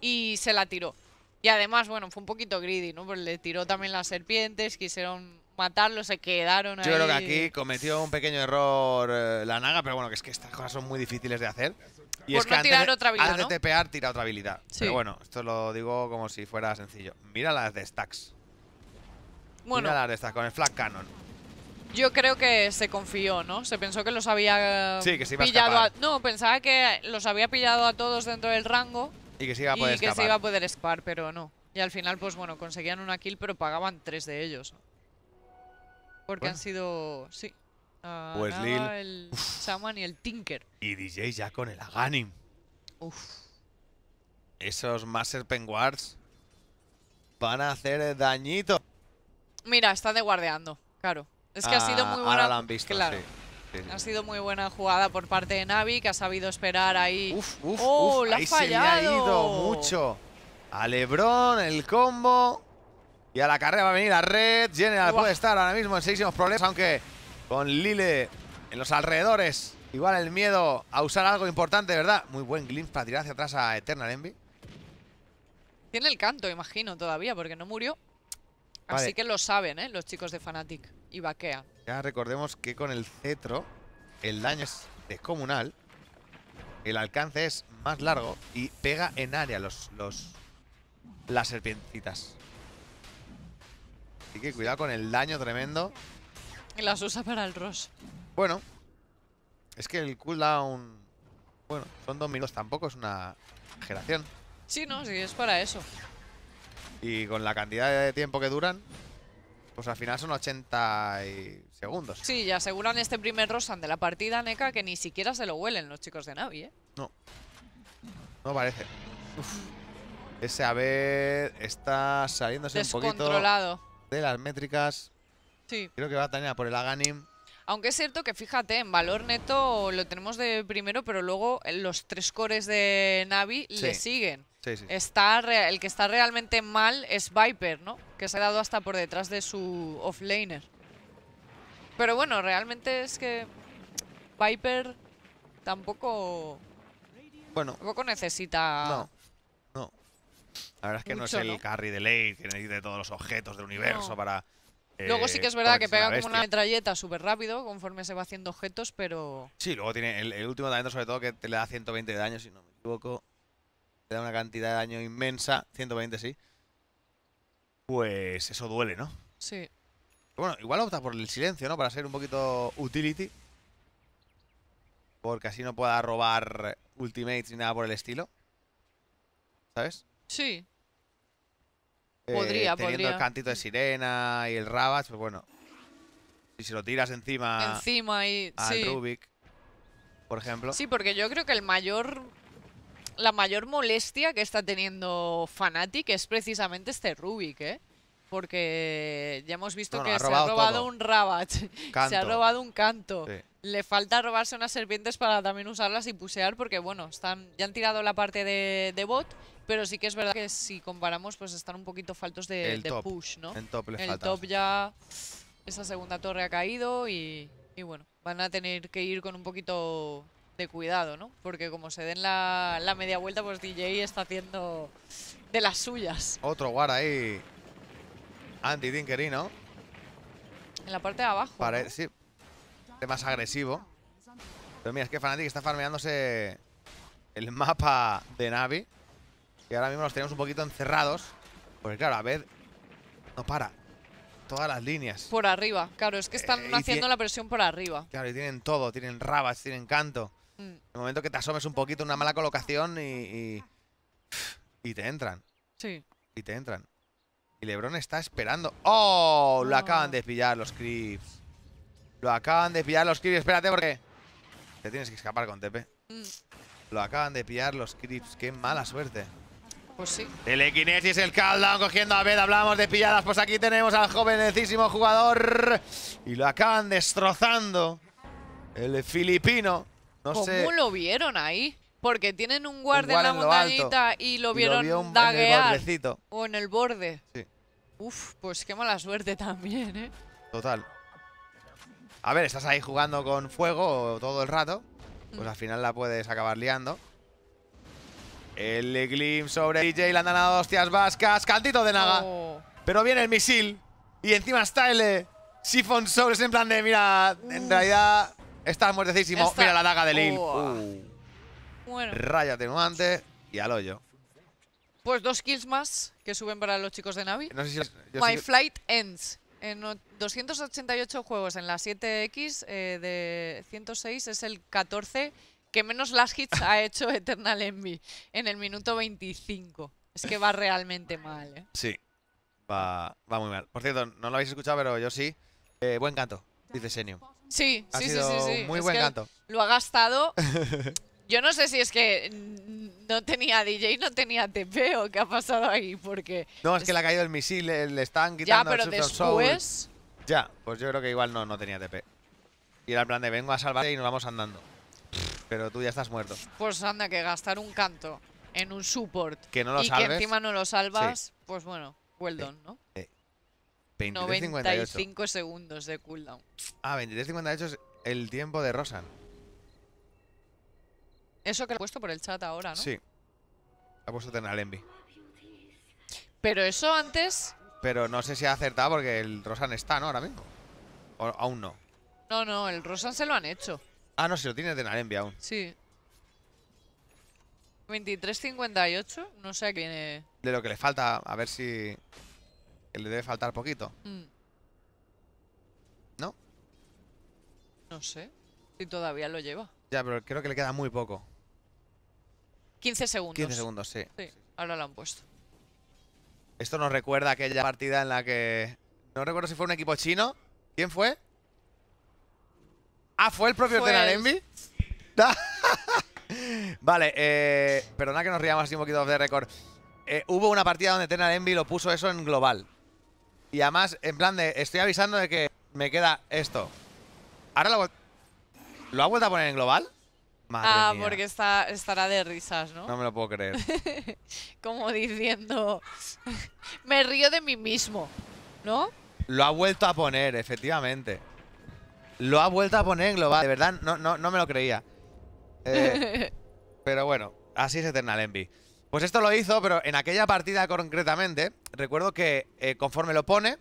S2: y se la tiró. Y además, bueno, fue un poquito greedy, ¿no? Porque le tiró también las serpientes, quisieron matarlo, se quedaron ahí. Yo creo que aquí
S1: cometió un pequeño error eh, la naga, pero bueno, que es que estas cosas son muy difíciles de hacer. Y Por no tirar otra habilidad, antes de tepear tira otra habilidad. Sí. Pero bueno, esto lo digo como si fuera sencillo. Mira las de stacks. Bueno. Mira las de stacks con el flag cannon.
S2: Yo creo que se confió, ¿no? Se pensó que los había pillado No, pensaba que los había pillado a todos dentro del rango
S1: y que se iba a poder y que se iba a
S2: poder escapar, pero no. Y al final, pues bueno, conseguían una kill, pero pagaban tres de ellos. Porque han sido... Sí. pues Lil... el Shaman y el Tinker.
S1: Y DJ ya con el Aghanim. Esos Master Penguards van a hacer dañito.
S2: Mira, está de guardeando, claro. Es que ha sido ah, muy bueno Ahora la han visto, claro. Ha sido muy buena jugada por parte de Navi, que ha sabido esperar ahí. Uf, uf, oh, uf, la ha fallado. se ha ido
S1: mucho. A Lebron, el combo. Y a la carrera va a venir a Red. General puede estar ahora mismo en seisimos problemas, aunque con Lile en los alrededores. Igual el miedo a usar algo importante, ¿verdad? Muy buen glimpse para tirar hacia atrás a Eternal Envy.
S2: Tiene el canto, imagino, todavía, porque no murió. Así que lo saben, ¿eh? Los chicos de Fnatic y vaquea.
S1: Ya recordemos que con el cetro el daño es descomunal, el alcance es más largo y pega en área los, los las serpientitas. Así que cuidado con el daño tremendo.
S2: Y las usa para el Ross.
S1: Bueno, es que el cooldown... Bueno, son dos minutos, tampoco es una generación.
S2: Sí, no, sí, es para eso.
S1: Y con la cantidad de tiempo que duran, pues al final son 80 segundos.
S2: Sí, y aseguran este primer Rosan de la partida, NECA, que ni siquiera se lo huelen los chicos de Navi, ¿eh?
S1: No. No parece. Ese AB está saliéndose un poquito de las métricas. Sí. Creo que va a tener por el Aganim.
S2: Aunque es cierto que, fíjate, en valor neto lo tenemos de primero, pero luego eh, los tres cores de Navi le siguen. Está el que está realmente mal es Viper, ¿no? Que se ha dado hasta por detrás de su offlaner. Pero bueno, realmente es que Viper tampoco... Bueno. Tampoco necesita... No.
S1: No. La verdad es que no es el carry de ley que de todos los objetos del universo para Luego sí eh, que es verdad que pega como una
S2: metralleta súper rápido conforme se va haciendo objetos, pero...
S1: Sí, luego tiene el, último talento sobre todo que te le da 120 de daño, si no me equivoco. Te da una cantidad de daño inmensa, 120 sí. Pues eso duele, ¿no? Sí. bueno, igual opta por el silencio, ¿no? Para ser un poquito utility. Porque así no pueda robar ultimates ni nada por el estilo. ¿Sabes? Sí, eh, podría, teniendo el cantito de sirena y el rabat pues bueno. Y si lo tiras encima, encima
S2: y, al Rubik, por ejemplo. Sí, porque yo creo que el mayor la mayor molestia que está teniendo Fnatic es precisamente este Rubik, ¿eh? porque ya hemos visto que se ha robado un rabat, se ha robado un canto. Le falta robarse unas serpientes para también usarlas y pusear, porque bueno, están, ya han tirado la parte de, bot, pero sí que es verdad que si comparamos, pues están un poquito faltos de, push, ¿no? En top El top ya, esa segunda torre ha caído y, bueno, van a tener que ir con un poquito de cuidado, ¿no? Porque como se den la, la media vuelta, pues DJ está haciendo de las suyas.
S1: Otro guard ahí anti Anti-tinkery, ¿no?
S2: En la parte de abajo.
S1: Sí, Sí. Más agresivo. Pero mira, es que Fnatic está farmeándose el mapa de Navi. Y ahora mismo los tenemos un poquito encerrados. Porque claro, a ver, no para. Todas las líneas.
S2: Por arriba, claro, es que eh, están haciendo la presión por arriba.
S1: Claro, y tienen todo, tienen rabas, tienen canto. Mm. En el momento que te asomes un poquito, una mala colocación y, y te entran. Sí. Y te entran. Y Lebron está esperando. ¡Oh! Lo ah. acaban de pillar los Crips. Lo acaban de pillar los Crips. Espérate porque... Te tienes que escapar con Tepe. Mm. Lo acaban de pillar los Crips. Qué mala suerte. Pues sí. Telekinesis, el countdown cogiendo a Bed. Hablamos de pilladas. Pues aquí tenemos al jovencísimo jugador. Y lo acaban destrozando. El filipino. No ¿Cómo
S2: lo vieron ahí? Porque tienen un guardia en la montañita y lo vieron daguear. o en el borde. Uf, pues qué mala suerte también, ¿eh?
S1: Total. A ver, estás ahí jugando con fuego todo el rato. Pues mm. al final la puedes acabar liando. El Glim sobre DJ, le han dado hostias vascas. Cantito de Naga. Oh. Pero viene el misil. Y encima está el eh, Siphon sobre, en plan de, mira, en realidad estás muertecísimo. Mira la daga de Lil. Raya atenuante y al hoyo.
S2: Pues dos kills más que suben para los chicos de Navi.
S1: My Flight
S2: Ends. En 288 juegos en la 7X eh, de 106 es el 14 que menos las hits ha hecho Eternal Envy en el minuto 25. Es que va realmente mal, eh.
S1: Sí, va, muy mal. Por cierto, no lo habéis escuchado, pero yo sí. Eh, buen canto, dice Senio. Sí, sí, sí, Muy buen canto.
S2: Lo ha gastado Yo no sé si es que no tenía DJ, no tenía TP o qué ha pasado ahí, porque...
S1: No, es, que le ha caído el misil, le, están quitando ya, pero el después... Ya, pues yo creo que igual no, no tenía TP. Y era el plan de vengo a salvarte y nos vamos andando. Pero tú ya estás muerto.
S2: Pues anda, que gastar un canto en un support que no lo y encima no lo salvas, pues bueno, well ¿no?
S1: 23, eh, 95
S2: segundos de cooldown.
S1: Ah, 23.58 es el tiempo de Rosan.
S2: Eso que le he puesto por el chat ahora, ¿no? Sí.
S1: Ha puesto Tenal Envy.
S2: Pero eso antes.
S1: Pero no sé si ha acertado porque el Rosan está, ¿no? Ahora mismo. O aún no.
S2: No, no, el Rosan se lo han hecho.
S1: Ah, no, si lo tiene Tenal Envy aún.
S2: Sí. 23.58, no sé a quién
S1: De lo que le falta, a ver si. le debe faltar poquito. Mm. ¿No?
S2: No sé. Si todavía lo lleva.
S1: Ya, pero creo que le queda muy poco.
S2: 15 segundos. 15 segundos, sí. ahora lo han puesto.
S1: Esto nos recuerda aquella partida en la que... No recuerdo si fue un equipo chino. ¿Quién fue? Ah, ¿fue el propio Envy? vale, eh, perdona que nos riamos así un poquito de récord. Eh, hubo una partida donde Envy lo puso eso en global. Y además, en plan de... Estoy avisando de que me queda esto. Ahora lo... ¿Lo ha vuelto a poner en global? ah, porque
S2: estará de risas, ¿no? No
S1: me lo puedo creer.
S2: Como diciendo... me río de mí mismo, ¿no?
S1: Lo ha vuelto a poner, efectivamente. Lo ha vuelto a poner en global, de verdad, no, no, no me lo creía. Eh, pero bueno, así es Eternal Envy. Pues esto lo hizo, pero en aquella partida concretamente, recuerdo que eh, conforme lo pone,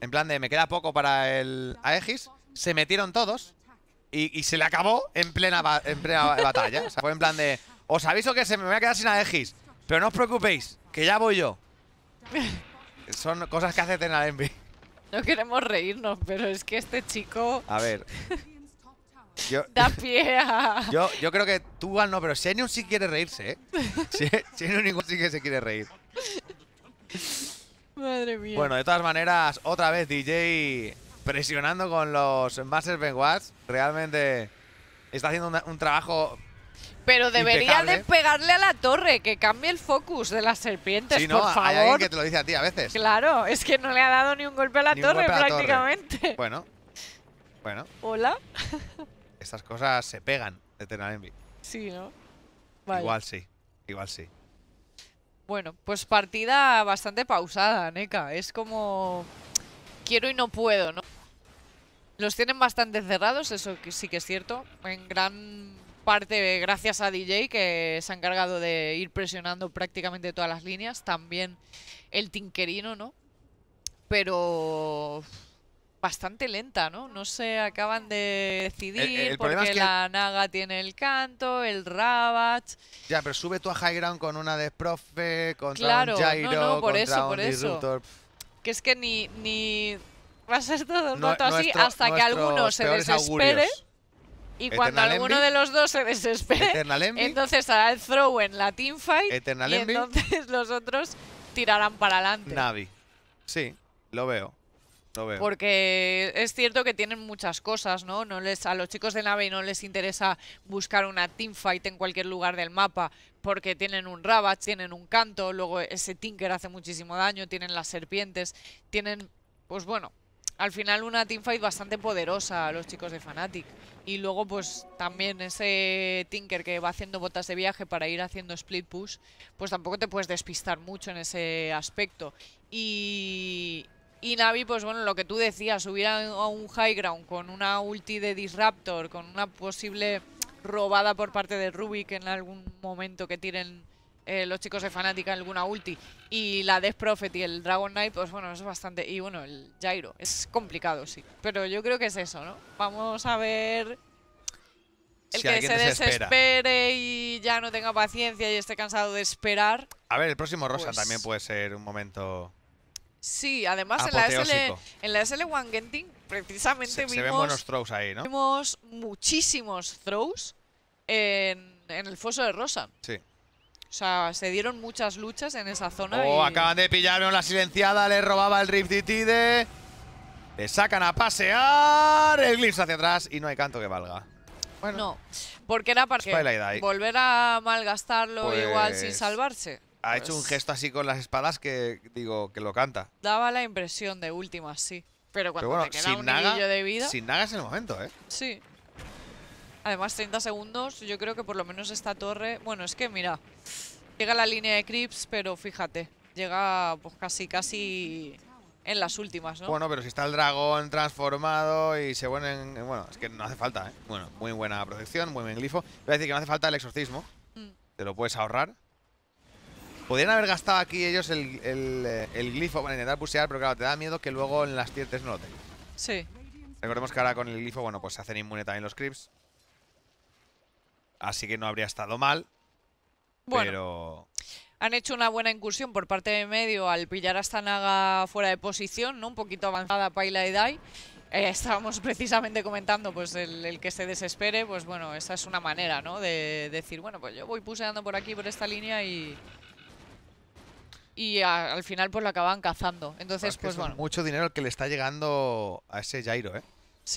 S1: en plan de me queda poco para el Aegis, se metieron todos y, se le acabó en plena, batalla. O sea, fue en plan de... Os aviso que se me voy a quedar sin Aegis. Pero no os preocupéis, que ya voy yo. Son cosas que hace Envy.
S2: No queremos reírnos, pero es que este chico...
S1: A ver... Yo, da
S2: pie
S1: yo, creo que tú no, pero Xenion sí quiere reírse, ¿eh? Xenion ningún sí que se quiere reír.
S2: Madre mía. Bueno,
S1: de todas maneras, otra vez DJ presionando con los envases Watts, Realmente está haciendo un trabajo pero debería de
S2: pegarle a la torre, que cambie el focus de las serpientes, no, por favor. Hay que
S1: te lo dice a ti a veces.
S2: Claro, es que no le ha dado ni un golpe a la torre prácticamente.
S1: Bueno, bueno. Hola. Estas cosas se pegan de tener Envy.
S2: Sí, ¿no? Igual
S1: sí, igual sí.
S2: Bueno, pues partida bastante pausada, NECA. Es como... Quiero y no puedo, ¿no? Los tienen bastante cerrados, eso sí que es cierto. En gran parte gracias a DJ que se ha encargado de ir presionando prácticamente todas las líneas. También el tinkerino, ¿no? Pero bastante lenta, ¿no? No se acaban de decidir porque la Naga tiene el canto, el Rabat.
S1: Ya, pero sube tú a High Ground con una de Profe, contra claro, un eso,
S2: Que es que ni, ni va a ser todo un rato así hasta que alguno se desespere. Y cuando alguno de los dos se desespere, entonces hará el throw en la teamfight Eternal y entonces los otros tirarán para adelante.
S1: Navi. Sí, lo veo. Lo veo.
S2: Porque es cierto que tienen muchas cosas, ¿no? no les, a los chicos de Navi no les interesa buscar una teamfight en cualquier lugar del mapa, porque tienen un Rabat, tienen un Canto, luego ese Tinker hace muchísimo daño, tienen las serpientes, tienen, pues bueno, al final una teamfight bastante poderosa a los chicos de Fnatic. Y luego pues también ese Tinker que va haciendo botas de viaje para ir haciendo split push, pues tampoco te puedes despistar mucho en ese aspecto. Y, Navi, pues bueno, lo que tú decías, subir a, un high ground con una ulti de Disruptor, con una posible robada por parte de Rubik en algún momento que tiren eh, los chicos de en alguna ulti y la Death Prophet y el Dragon Knight, pues bueno, es bastante... Y bueno, el Jairo, es complicado, sí. Pero yo creo que es eso, ¿no? Vamos a ver... El que se desespere y ya no tenga paciencia y esté cansado de esperar.
S1: A ver, el próximo Rosa pues también puede ser un momento...
S2: Sí, además en la, SL, en la SL One Genting precisamente vimos, se buenos throws ahí, ¿no? muchísimos throws en, en el foso de Rosa. Sí. O sea, se dieron muchas luchas en esa zona. Oh, acaban
S1: de pillarme la silenciada, le robaba el Rift Tide. Le sacan a pasear, el glimpse hacia atrás y no hay canto que valga.
S2: Bueno, no, porque era para que volver a malgastarlo pues igual sin salvarse.
S1: Ha hecho un pues gesto así con las espadas que digo que lo canta.
S2: Daba la impresión de última, sí. Pero cuando te queda sin un naga, de vida. Sin naga es el momento, ¿eh? Sí. Además, 30 segundos, yo creo que por lo menos esta torre. Bueno, es que mira. Llega la línea de Crips, pero fíjate, llega pues casi, casi en las últimas, ¿no? Bueno,
S1: pero si está el dragón transformado y se ponen... Bueno, es que no hace falta, ¿eh? Bueno, muy buena protección, muy buen glifo. Voy a decir que no hace falta el exorcismo. Mm. Te lo puedes ahorrar. Podrían haber gastado aquí ellos eh, el, glifo para intentar pusear, pero claro, te da miedo que luego en las tier no lo tengas. Sí. Recordemos que ahora con el glifo, bueno, pues se hacen inmune también los creeps. Así que no habría estado mal. Bueno.
S2: Han hecho una buena incursión por parte de medio al pillar a Stanaga fuera de posición, ¿no? Un poquito avanzada Paila y Dai. Eh, estábamos precisamente comentando, pues el, que se desespere, pues bueno, esa es una manera, ¿no? De, decir, bueno, pues yo voy puseando por aquí, por esta línea y... Y al final pues lo acaban cazando. Entonces, pues bueno.
S1: Mucho dinero el que le está llegando a ese Jairo, ¿eh?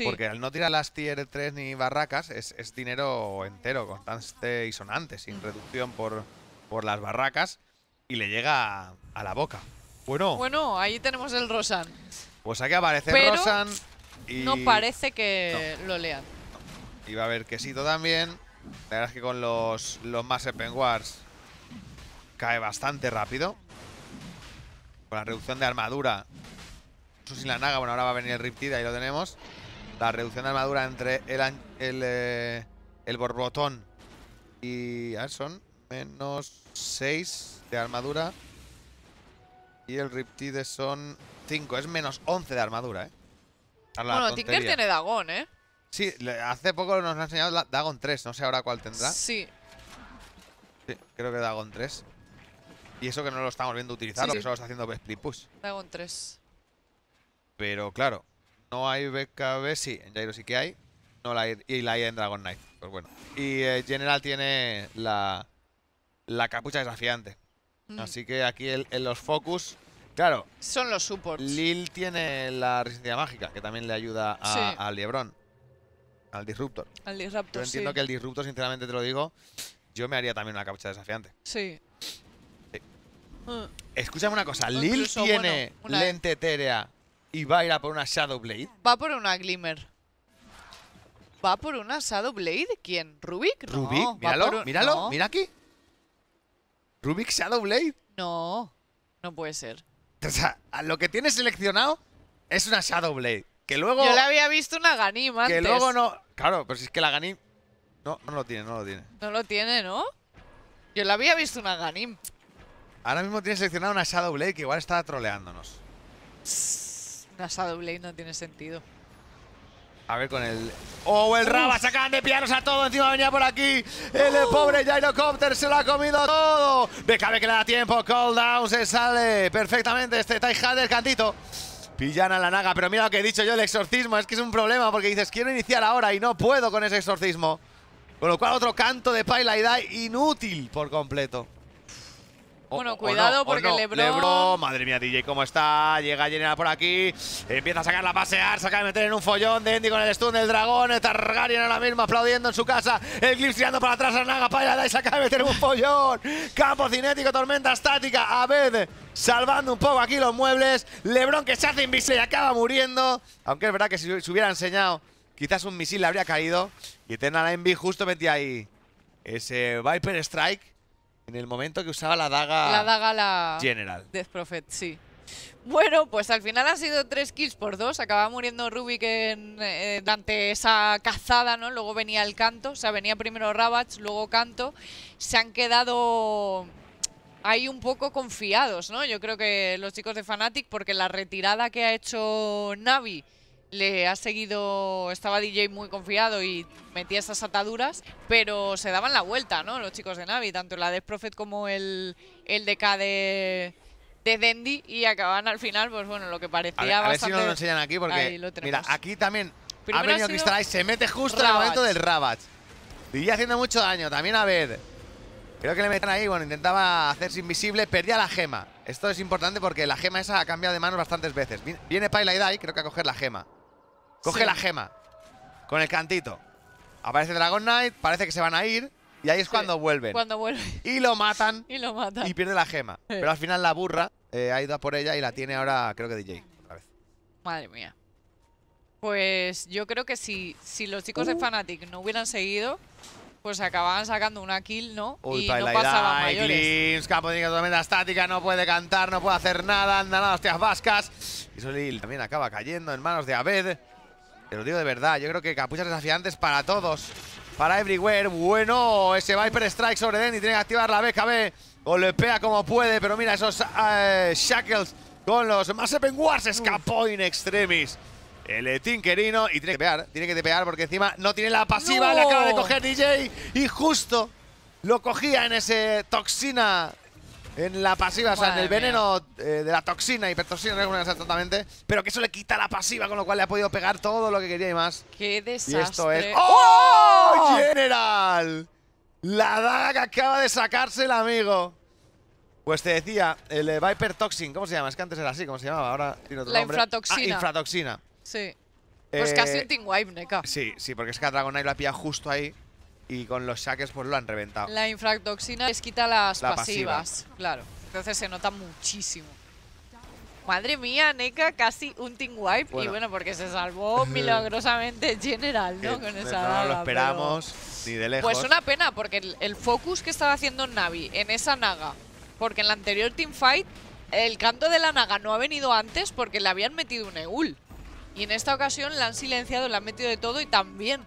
S1: Porque al no tirar las tier 3 ni barracas, es, dinero entero, constante y sonante, sin reducción por, por las barracas, y le llega a, la boca. Bueno.
S2: Bueno, ahí tenemos el Rosan.
S1: Pues aquí aparece Rosan. Y... No parece
S2: que lo lean.
S1: Y va a haber quesito también. La verdad es que con los, los más cae bastante rápido. Con la reducción de armadura. sin la naga, bueno, ahora va a venir el Riptida y lo tenemos. La reducción de armadura entre el, el, eh, el borbotón y... A son menos 6 de armadura. Y el Riptide son 5. Es menos 11 de armadura, ¿eh? bueno, Tinker tiene
S2: Dagon, ¿eh?
S1: Sí, hace poco nos ha enseñado la Dagon 3. No sé ahora cuál tendrá. Sí. Sí, creo que Dagon 3. Y eso que no lo estamos viendo utilizar, lo que solo está haciendo Split Push.
S2: Dagon 3.
S1: Pero claro, no hay BKB, sí, en Jairo sí que hay. No y la hay en Dragon Knight. Pues bueno. Y eh, General tiene la, la capucha desafiante. Mm. Así que aquí en los focus. Claro. Son los supports. Lil tiene la resistencia mágica, que también le ayuda a, al Al Disruptor.
S2: Al Disruptor. Yo entiendo que el
S1: Disruptor, sinceramente te lo digo, yo me haría también una capucha desafiante. Sí. Escúchame una cosa, Lil tiene lente etérea y va a ir a por una Shadow Blade.
S2: Va por una Glimmer. ¿Va por una Shadow Blade? ¿Quién? ¿Rubik? Rubik, míralo, míralo,
S1: mira aquí. ¿Rubik Shadow Blade? No, no puede ser. O sea, lo que tiene seleccionado es una Shadow Blade. Que luego. Yo le había
S2: visto una Ganim antes. Que luego no.
S1: Claro, pero si es que la Ganim. No, no lo tiene, no lo tiene.
S2: No lo tiene, ¿no? Yo la había visto una Ganim.
S1: Ahora mismo tiene seleccionado una Shadow Blade que igual está troleándonos.
S2: Una Blade no tiene sentido.
S1: A ver con el... ¡Oh, el Raba! Sacan de pianos a todo. Encima venía por aquí. El eh, pobre Gyrocopter se lo ha comido todo. cabe que le da tiempo. Call se sale perfectamente este Taiha del cantito. Pillan a la naga. Pero mira lo que he dicho yo, el exorcismo. Es que es un problema porque dices, quiero iniciar ahora y no puedo con ese exorcismo. Con lo cual otro canto de Paila y inútil por completo bueno, cuidado porque Lebron... Madre mía, DJ, ¿cómo está? Llega General por aquí. Empieza a sacarla a pasear, saca de meter en un follón de Endy con el stun del dragón. Targaryen la misma, aplaudiendo en su casa. El Glyph tirando para atrás a Naga para y saca de meter en un follón. Campo cinético, tormenta estática. ver, salvando un poco aquí los muebles. Lebron que se hace invisible y acaba muriendo. Aunque es verdad que si se hubiera enseñado, quizás un misil le habría caído. Y la Envy justo metía ahí ese Viper Strike en el momento que usaba la daga... La General. Death Prophet, sí.
S2: Bueno, pues al final han sido tres kills por dos. Acababa muriendo Rubik eh, durante esa cazada, ¿no? Luego venía el canto. O sea, venía primero Ravage, luego canto. Se han quedado ahí un poco confiados, ¿no? Yo creo que los chicos de Fnatic, porque la retirada que ha hecho Navi le ha seguido, estaba DJ muy confiado y metía esas ataduras, pero se daban la vuelta, ¿no? Los chicos de Navi, tanto la de Prophet como el, el DK de, de Dendi y acaban al final, pues bueno, lo que parecía a ver si nos lo enseñan aquí porque, mira, aquí
S1: también ha venido se mete justo al el momento del Rabat. DJ haciendo mucho daño, también a ver. Creo que le meten ahí, bueno, intentaba hacerse invisible, perdía la gema. Esto es importante porque la gema esa ha cambiado de manos bastantes veces. Viene Pyla y creo que a coger la gema. Coge la gema. Con el cantito. Aparece Dragon Knight, parece que se van a ir. Y ahí es cuando vuelven. Cuando vuelven. Y lo matan. y lo matan. Y pierde la gema. Pero al final la burra eh, ha ido a por ella y la tiene ahora, creo que DJ. Otra vez.
S2: Madre mía. Pues yo creo que si, si los chicos de uh. Fnatic no hubieran seguido, pues acababan sacando una kill, ¿no? y no pasaban mayores.
S1: campo de estática, no puede cantar, no puede hacer nada, anda nada, hostias vascas. Y Solil también acaba cayendo en manos de Abed. Te lo digo de verdad, yo creo que capuchas desafiantes para todos. Para Everywhere, bueno, ese Viper Strike sobre Denny, tiene que activar la BKB. Golpea como puede, pero mira esos eh, Shackles con los más Wars, escapó in extremis. El Tinkerino y tiene que pegar, tiene que pegar porque encima no tiene la pasiva, le acaba de coger DJ y justo lo cogía en ese toxina en la pasiva, o sea, en el veneno eh, de la toxina, hipertoxina, no es exactamente, pero que eso le quita la pasiva, con lo cual le ha podido pegar todo lo que quería y más. ¡Qué desastre! ¡Oh! ¡Oh! ¡General! La daga que acaba de sacarse el amigo. Pues te decía, el eh, Vipertoxin, ¿cómo se llama? Es que antes era así, ¿cómo se llamaba? Ahora tiene otro la nombre. La infratoxina. Ah, infratoxina. Sí. Eh, pues casi un Team Wipe, Neca. Sí, sí, porque es que a Dragonite la pilla justo ahí y con los saques pues lo han reventado.
S2: La infractoxina les quita las pasivas, claro. Entonces se nota muchísimo. Madre mía, neka casi un team wipe. Y bueno, porque se salvó milagrosamente General, ¿no? Con esa No, lo esperamos,
S1: ni de lejos. Pues una
S2: pena, porque el, focus que estaba haciendo Navi en esa naga, porque en la anterior team fight el canto de la naga no ha venido antes porque le habían metido un EUL. Y en esta ocasión la han silenciado, la han metido de todo y también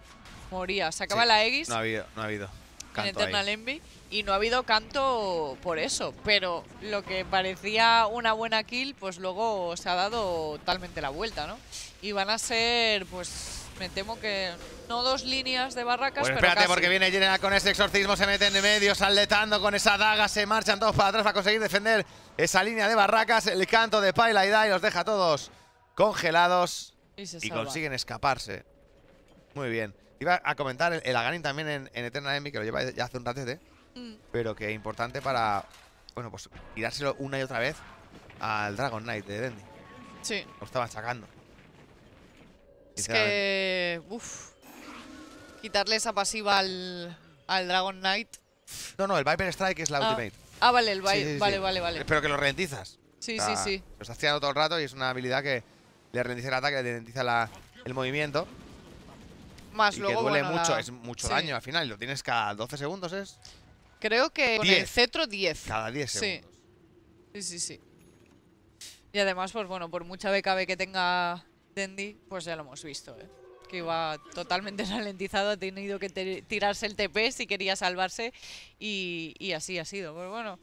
S2: moría. Se acaba la X. ha
S1: en Eternal
S2: Envy. Y no ha habido canto por eso. Pero lo que parecía una buena kill, pues luego se ha dado totalmente la vuelta, ¿no? Y van a ser, pues, me temo que no dos líneas de barracas, pues pero espérate, porque
S1: viene Jenna con ese exorcismo, se meten en medio, saletando con esa daga, se marchan todos para atrás para conseguir defender esa línea de barracas. El canto de Paila y Dai los deja todos congelados y consiguen escaparse. Muy bien. Iba a comentar el, el también en, Eternal Enemy, que lo lleva ya hace un ratete. Mm. Pero que es importante para, bueno, pues tirárselo una y otra vez al Dragon Knight de Dendi. Sí. Lo estaba sacando. Es
S2: que... Uf. Quitarle esa pasiva al, al Dragon Knight.
S1: No, no, el Viper Strike es la ah. ultimate.
S2: Ah, vale, el Viper. vale, vale, vale. Pero que lo
S1: ralentizas.
S2: Sí, sí, sí.
S1: Lo está haciendo todo el rato y es una habilidad que le ralentiza el ataque, le ralentiza el movimiento.
S2: Más luego, que duele mucho, es mucho daño
S1: al final. Lo tienes cada 12 segundos, ¿es?
S2: Creo que con el cetro 10. Cada 10 segundos. Sí. sí, sí, Y además, pues bueno, por mucha BKB que tenga Dendi, pues ya lo hemos visto, ¿eh? que iba totalmente ralentizado, ha tenido que tirarse el TP si quería salvarse y, y, así ha sido. Pues bueno,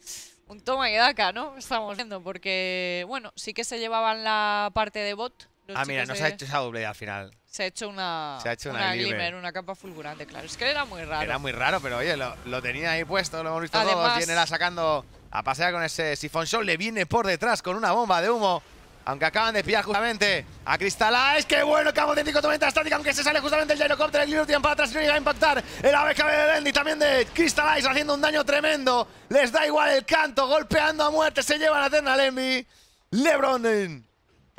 S2: un toma y daca, ¿no? Estamos viendo porque, bueno, sí que se llevaban la parte de bot, ah, mira, no se ha hecho
S1: esa doble al final.
S2: Se ha hecho una, se ha hecho una, una glimmer. una capa fulgurante, claro. Es que era muy raro. Era muy
S1: raro, pero oye, lo, tenía ahí puesto, lo hemos visto todos. Viene la sacando a pasear con ese siphon Show. Le viene por detrás con una bomba de humo. Aunque acaban de pillar justamente a Es que bueno! Cabo técnico tormenta estática. Aunque se sale justamente el helicóptero El Glimmer tiene para atrás y no a impactar. El ABKB de Bendy también de Crystallize, haciendo un daño tremendo. Les da igual el canto. Golpeando a muerte. Se llevan a Ternal Envy. Lebron.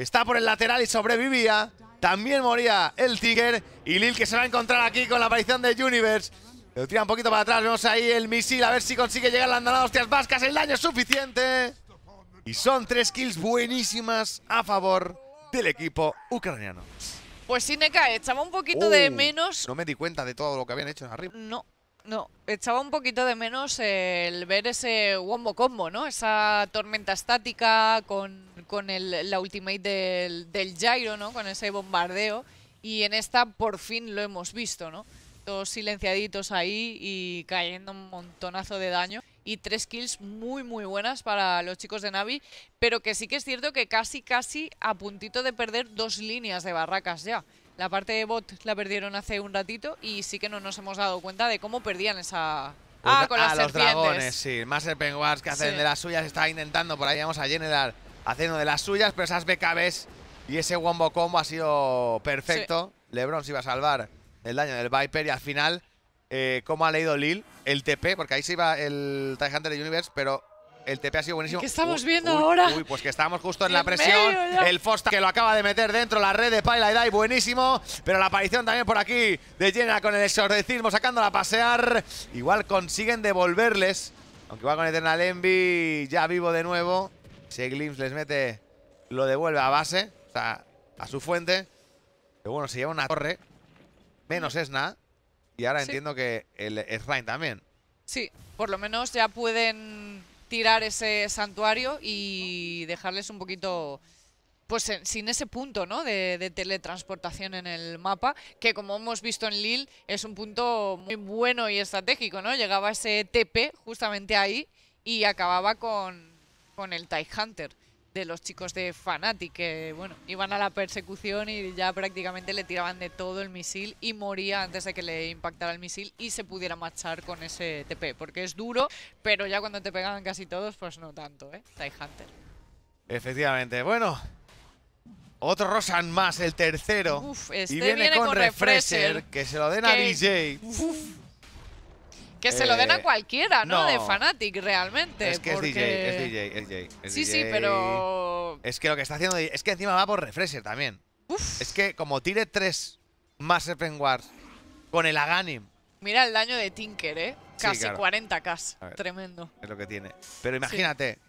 S1: Está por el lateral y sobrevivía. También moría el Tiger. Y Lil que se va a encontrar aquí con la aparición de Universe. Lo tira un poquito para atrás. Vemos ahí el misil. A ver si consigue llegar la andanada. Hostias vascas. El daño es suficiente. Y son tres kills buenísimas a favor del equipo ucraniano.
S2: Pues sí, Neca, echaba un poquito oh, de menos.
S1: No me di cuenta de todo lo que habían hecho en arriba. No,
S2: no. Echaba un poquito de menos el ver ese Wombo Combo, ¿no? Esa tormenta estática con con el, la ultimate del, del Gyro, ¿no? Con ese bombardeo. Y en esta por fin lo hemos visto, ¿no? Todos silenciaditos ahí y cayendo un montonazo de daño. Y tres kills muy, muy buenas para los chicos de Navi. Pero que sí que es cierto que casi, casi a puntito de perder dos líneas de barracas ya. La parte de bot la perdieron hace un ratito y sí que no nos hemos dado cuenta de cómo perdían esa, pues Ah, con los dragones,
S1: sí. Más Penguards que hacen de las suyas. Está intentando por ahí, vamos a General haciendo de las suyas, pero esas BKBs y ese Wombo Combo ha sido perfecto. LeBron se iba a salvar el daño del Viper y al final, eh, como ha leído Lil, el TP, porque ahí se iba el Hunter de Universe, pero el TP ha sido buenísimo. ¿Qué estamos viendo ahora? Uy, pues que estamos justo en la presión. el Fosta que lo acaba de meter dentro, la red de Paila y Dai, buenísimo. Pero la aparición también por aquí de Jenna con el exorcismo, sacándola a pasear. Igual consiguen devolverles, aunque va con Eternal Envy ya vivo de nuevo. Glimpse les mete, lo devuelve a base, o sea, a su fuente. Que bueno, se lleva una torre, menos Esna. Y ahora entiendo que el rain también.
S2: Sí, por lo menos ya pueden tirar ese santuario y dejarles un poquito pues sin ese punto ¿no? De, de, teletransportación en el mapa, que como hemos visto en Lille es un punto muy bueno y estratégico, ¿no? Llegaba ese TP justamente ahí y acababa con con el TIE Hunter de los chicos de Fnatic que bueno, iban a la persecución y ya prácticamente le tiraban de todo el misil y moría antes de que le impactara el misil y se pudiera marchar con ese TP, porque es duro, pero ya cuando te pegan casi todos, pues no tanto, ¿eh? TIE Hunter.
S1: Efectivamente, bueno. Otro Rosan más, el tercero. Este y viene, con, refresher, que se lo den a DJ. Que se lo den a eh, cualquiera, ¿no? De Fanatic,
S2: realmente. Es que es DJ, es DJ, es DJ. sí, sí, pero.
S1: Es que lo que está haciendo. Es que encima va por refresher también. Uf. Es que como tire tres más Serpent con el Aganim.
S2: Mira el daño de Tinker, ¿eh? Casi 40k. Tremendo.
S1: Es lo que tiene. Pero imagínate,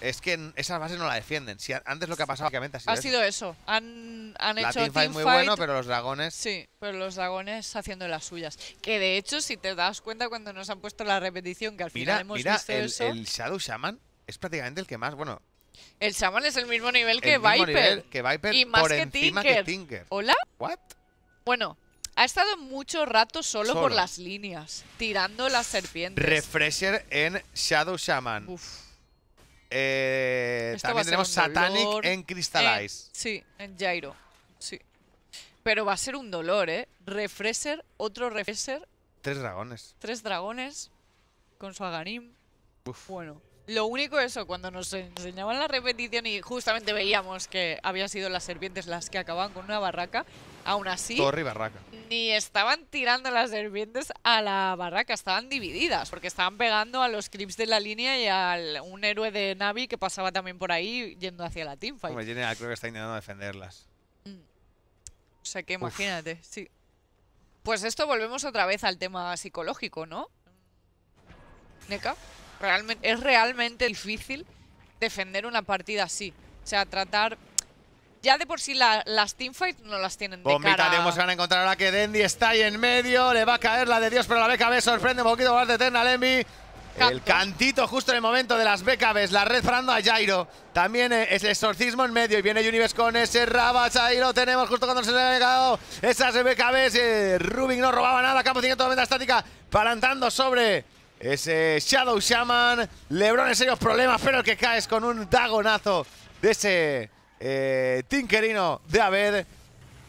S1: es que esas bases no la defienden. antes lo que ha pasado básicamente ha sido,
S2: eso. Han, han hecho muy bueno, pero los dragones. Sí, pero los dragones haciendo las suyas. Que de hecho, si te das cuenta cuando nos han puesto la repetición, que al final hemos visto el, El
S1: Shadow Shaman es prácticamente el que más. Bueno.
S2: El Shaman es el mismo nivel que Viper.
S1: que Viper y más que, encima Tinker. Tinker. ¿Hola?
S2: ¿What? Bueno, ha estado mucho rato solo, solo, por las líneas, tirando las serpientes.
S1: Refresher en Shadow Shaman. Uf. Eh, también tenemos Satanic en Crystallize.
S2: Eh, sí, en Gyro. Sí. Pero va a ser un dolor, ¿eh? Refresher, otro Refresher.
S1: Tres dragones.
S2: Tres dragones con su Aganim. Bueno. Lo único eso, cuando nos enseñaban la repetición y justamente veíamos que habían sido las serpientes las que acababan con una barraca, aún así... Ni estaban tirando las serpientes a la barraca, estaban divididas, porque estaban pegando a los clips de la línea y a un héroe de Navi que pasaba también por ahí yendo hacia la teamfight.
S1: creo que está intentando defenderlas. Mm.
S2: O sea que imagínate, sí. Pues esto volvemos otra vez al tema psicológico, ¿no? ¿Neca? es realmente difícil defender una partida así. O sea, tratar ya de por sí las teamfights no las tienen de Bombita cara.
S1: van a encontrar ahora que Dendi está ahí en medio. Le va a caer la de Dios, pero la BKB sorprende un poquito más de Eternal El cantito justo en el momento de las BKBs, la red frando a Jairo. También eh, es el exorcismo en medio y viene Universe con ese Rabas. Ahí lo tenemos justo cuando se le ha llegado esas BKBs. Eh, Rubik no robaba nada, campo 500 toda venta estática, palantando sobre ese Shadow Shaman. Lebron en serios problemas, pero el que caes con un dagonazo de ese eh, Tinkerino de Aved.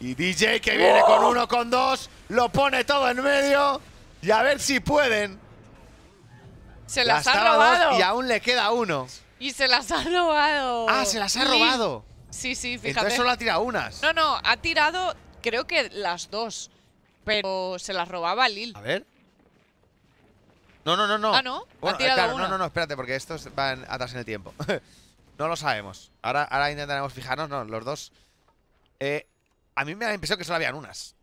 S1: Y DJ que viene con uno, con dos. Lo pone todo en medio. Y a ver si pueden. Se las, ha robado. y aún le queda uno.
S2: Y se las ha robado. Ah, se las ha robado. Sí, sí, fíjate. Entonces solo ha tirado unas. No, no, ha tirado creo que las dos. Pero se las robaba Lil. A
S1: ver. No, no, no, no. Ah, no. Eh, no, no, no, espérate, porque estos van atrás en el tiempo. no lo sabemos. Ahora, ahora intentaremos fijarnos, no, los dos. Eh, a mí me da la impresión que solo habían unas.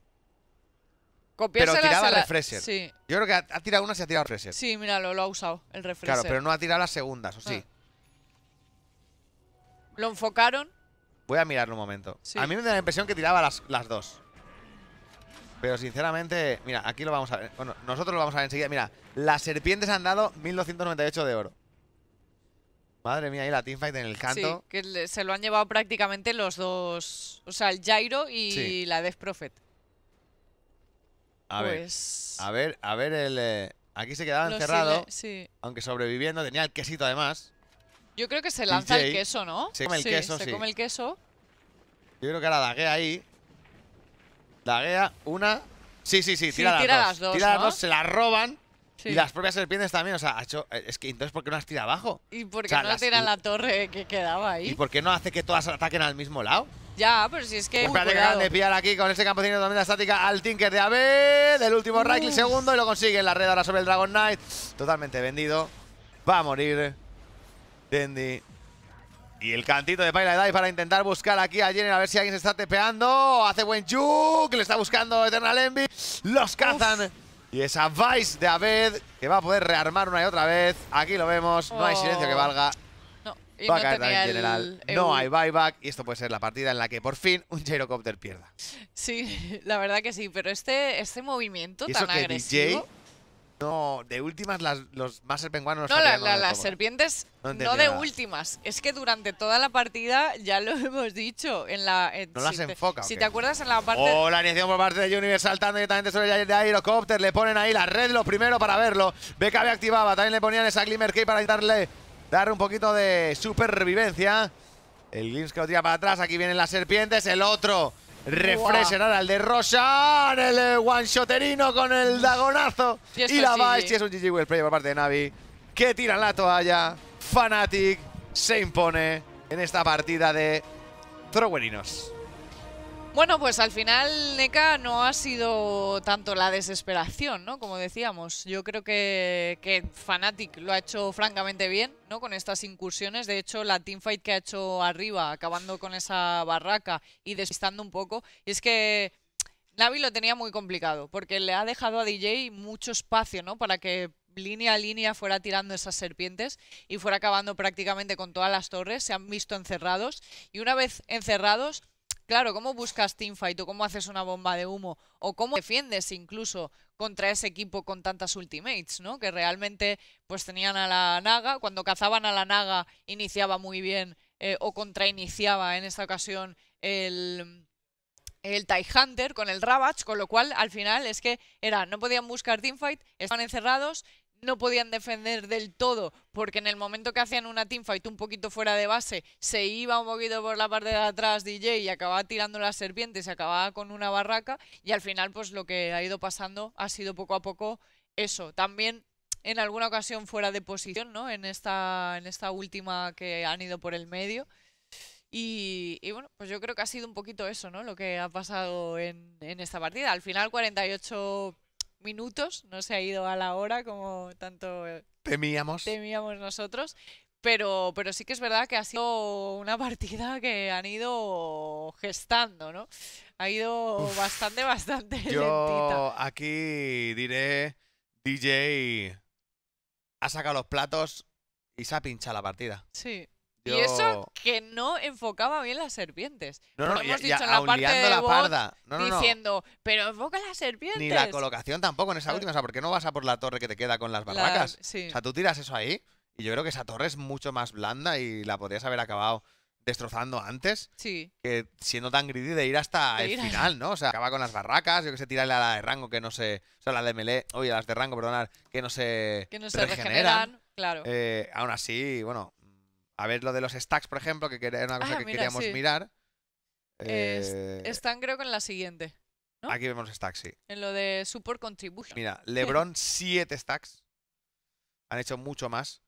S2: pero tiraba la... refresher. Sí.
S1: Yo creo que ha, tirado unas y ha tirado refresher.
S2: Sí, mira, lo ha usado, el refresher. Claro, pero
S1: no ha tirado las segundas, ¿o sí? Ah.
S2: ¿Lo enfocaron?
S1: Voy a mirarlo un momento. A mí me da la impresión que tiraba las, las dos. Pero sinceramente, mira, aquí lo vamos a ver. Bueno, nosotros lo vamos a ver enseguida. Mira, las serpientes han dado 1298 de oro. Madre mía, ahí la teamfight en el canto.
S2: que se lo han llevado prácticamente los dos. O sea, el Jairo y la Death Prophet.
S1: A pues... a ver, a ver el... Eh, aquí se quedaba encerrado, sí. aunque sobreviviendo, tenía el quesito además.
S2: Yo creo que se lanza el queso, ¿no? Se come el queso, se come el queso.
S1: Yo creo que ahora hagué ahí. Daguea, una. Sí, sí, sí, tira, las, Tira las dos, se la roban. Y las propias serpientes también, o sea, hecho, eh, es que entonces ¿por qué no las tira abajo? ¿Y por qué no las... tira la
S2: torre que quedaba ahí? ¿Y
S1: por qué no hace que todas ataquen al mismo lado?
S2: Ya, pero si es que... espérate que pillar
S1: aquí con ese campesino de la estática al Tinker de AB, del último Raikli segundo y lo consigue en la red ahora sobre el Dragon Knight. Totalmente vendido. Va a morir. Dendi y el cantito de Paila Dai para intentar buscar aquí a Jenner a ver si alguien se está tepeando. Hace buen juke, le está buscando Eternal Envy. Los cazan. Y esa Vice de Abed, que va a poder rearmar una y otra vez. Aquí lo vemos, no hay silencio que oh. valga. No, va a caer también general. No hay buyback y esto puede ser la partida en la que por fin un gyrocopter pierda.
S2: Sí, la verdad que sí, pero este, este movimiento tan agresivo...
S1: No, de últimas las, los más penguanos... No, las serpientes
S2: no, de últimas. Es que durante toda la partida ya lo hemos dicho. En la, no las enfoca. Si te acuerdas en la parte... Oh,
S1: la por parte de Universe saltando directamente sobre el Aerocopter. Le ponen ahí la red lo primero para verlo. BKB activaba. También le ponían esa Glimmer Key para darle dar un poquito de supervivencia. El Glimpse que lo tira para atrás. Aquí vienen las serpientes. El otro Refresher al de Roshan, el eh, one-shoterino con el dagonazo. Y, la base, y es un GG Will por parte de Navi, que tiran la toalla. Fanatic se impone en esta partida de Throwerinos.
S2: Bueno, pues al final, NECA, no ha sido tanto la desesperación, ¿no? Como decíamos, yo creo que, que Fnatic lo ha hecho francamente bien, ¿no? Con estas incursiones. De hecho, la teamfight que ha hecho arriba, acabando con esa barraca y despistando un poco. es que Navi lo tenía muy complicado, porque le ha dejado a DJ mucho espacio, ¿no? Para que línea a línea fuera tirando esas serpientes y fuera acabando prácticamente con todas las torres. Se han visto encerrados. Y una vez encerrados Claro, ¿cómo buscas teamfight o cómo haces una bomba de humo o cómo defiendes incluso contra ese equipo con tantas ultimates, ¿no? Que realmente pues tenían a la Naga, cuando cazaban a la Naga iniciaba muy bien eh, o contrainiciaba en esta ocasión el el Tie Hunter con el Ravage, con lo cual al final es que era, no podían buscar teamfight, estaban encerrados no podían defender del todo, porque en el momento que hacían una teamfight un poquito fuera de base, se iba un poquito por la parte de atrás DJ y acababa tirando la serpiente, se acababa con una barraca y al final pues lo que ha ido pasando ha sido poco a poco eso. También en alguna ocasión fuera de posición, ¿no? En esta, en esta última que han ido por el medio. Y, bueno, pues yo creo que ha sido un poquito eso, ¿no? Lo que ha pasado en, en esta partida. Al final 48 minutos, no se ha ido a la hora como tanto eh,
S1: temíamos,
S2: temíamos nosotros. Pero, pero sí que es verdad que ha sido una partida que han ido gestando, ¿no? Ha ido bastante, bastante
S1: yo aquí diré, DJ ha sacado los platos y se ha pinchado la partida. Sí. Y eso
S2: que no enfocaba bien las serpientes.
S1: No, no, no la la parda. diciendo,
S2: pero enfoca las serpientes. Ni la colocación
S1: tampoco en esa última. O sea, ¿por qué no vas a por la torre que te queda con las barracas? O sea, tú tiras eso ahí y yo creo que esa torre es mucho más blanda y la podrías haber acabado destrozando antes sí. que siendo tan greedy de ir hasta el final, ¿no? O sea, acaba con las barracas, yo que sé, tira la de rango que no se... O sea, la de melee, oye, las de rango, perdonar que no se... Que no se regeneran, claro. Eh, aún así, bueno, a ver lo de los stacks, por ejemplo, que era una cosa ah, que queríamos mirar. Eh,
S2: están creo que en la siguiente.
S1: Aquí vemos stacks, sí.
S2: En lo de support contribution.
S1: Mira, LeBron siete stacks. Han hecho mucho más.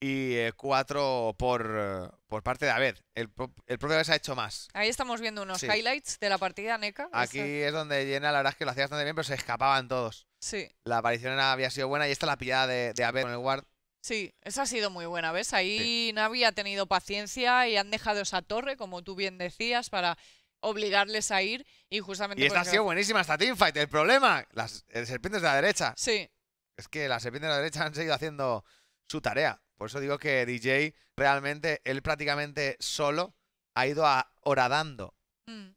S1: Y eh, cuatro eh, por, parte de Aved. El, el propio Aved ha hecho más.
S2: Ahí estamos viendo unos highlights de la partida NECA. Aquí es
S1: donde llena, la verdad es que lo hacía bastante bien, pero se escapaban todos. Sí. La aparición había sido buena y esta la pillada de, de Aved con el guard
S2: Sí, esa ha sido muy buena, ¿ves? Ahí Navi ha tenido paciencia y han dejado esa torre, como tú bien decías, para obligarles a ir y justamente... Y esta ha sido
S1: buenísima esta teamfight, el problema, las eh, serpientes de la derecha. Sí. Es que las serpientes de la derecha han seguido haciendo su tarea. Por eso digo que DJ realmente, él prácticamente solo ha ido a horadando. Mm.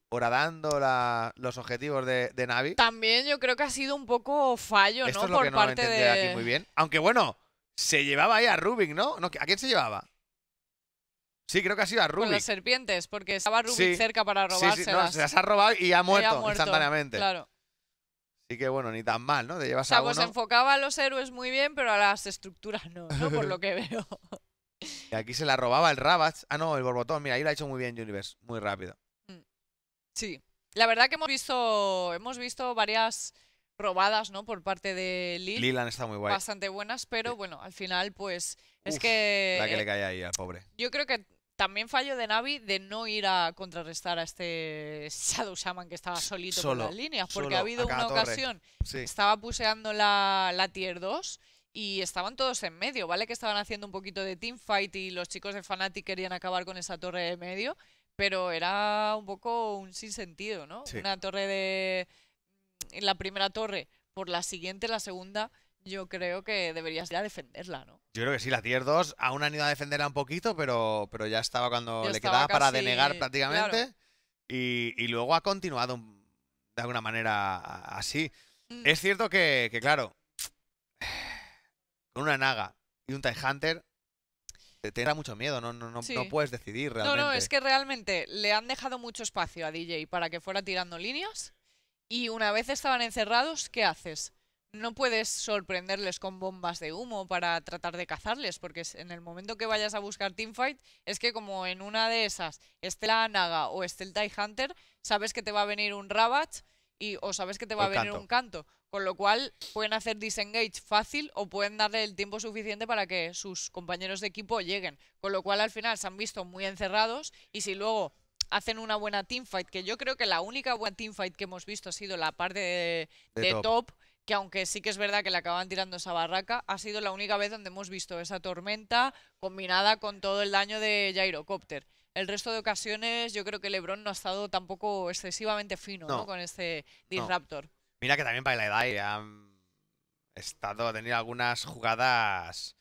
S1: los objetivos de, Navi.
S2: También yo creo que ha sido un poco fallo, Esto ¿no? Por parte de... muy
S1: bien. Aunque bueno, se llevaba ahí a Rubik, ¿no? ¿A quién se llevaba? Sí, creo que ha sido a Rubik. Con las
S2: serpientes, porque estaba Rubik cerca para robárselas. Sí, se las ha robado y ha muerto, instantáneamente. Claro.
S1: Así que bueno, ni tan mal, ¿no? Te llevas o sea, pues
S2: enfocaba a los héroes muy bien, pero a las estructuras no, ¿no? Por lo que veo.
S1: Y aquí se la robaba el Rabat. Ah, no, el Borbotón. Mira, ahí lo ha hecho muy bien Universe, muy rápido. Mm.
S2: Sí. La verdad que hemos visto, hemos visto varias robadas, ¿no? Por parte de Lil. Lilan está muy guay. Bastante buenas, pero bueno, al final, pues es que. La que le eh,
S1: cae ahí al pobre.
S2: Yo creo que también fallo de Navi de no ir a contrarrestar a este Shadow Shaman que estaba solito con por las líneas, porque ha habido una ocasión. Estaba puseando la, la tier 2 y estaban todos en medio, ¿vale? Que estaban haciendo un poquito de teamfight y los chicos de Fnatic querían acabar con esa torre de medio, pero era un poco un sinsentido, ¿no? Una torre de, la primera torre por la siguiente, la segunda, yo creo que deberías ya defenderla, ¿no?
S1: Yo creo que sí, la tier 2 aún han ido a defenderla un poquito, pero, pero ya estaba cuando le quedaba para denegar prácticamente. Y, luego ha continuado de alguna manera así. Mm. Es cierto que, claro, con una naga y un Tie Hunter te da mucho miedo, no, no, no, no, puedes decidir realmente. No, no, es
S2: que realmente le han dejado mucho espacio a DJ para que fuera tirando líneas y una vez estaban encerrados, ¿qué haces? No puedes sorprenderles con bombas de humo para tratar de cazarles, porque en el momento que vayas a buscar teamfight, es que como en una de esas esté la Naga o esté el Hunter, sabes que te va a venir un Rabat y, o sabes que te va a venir un canto. Con lo cual pueden hacer disengage fácil o pueden darle el tiempo suficiente para que sus compañeros de equipo lleguen. Con lo cual al final se han visto muy encerrados y si luego hacen una buena teamfight, que yo creo que la única buena teamfight que hemos visto ha sido la parte de, top. que aunque sí que es verdad que le acaban tirando esa barraca, ha sido la única vez donde hemos visto esa tormenta combinada con todo el daño de gyrocopter. El resto de ocasiones yo creo que Lebron no ha estado tampoco excesivamente fino con este Disruptor.
S1: Mira que también para la edad mm, han estado, ha tenido algunas jugadas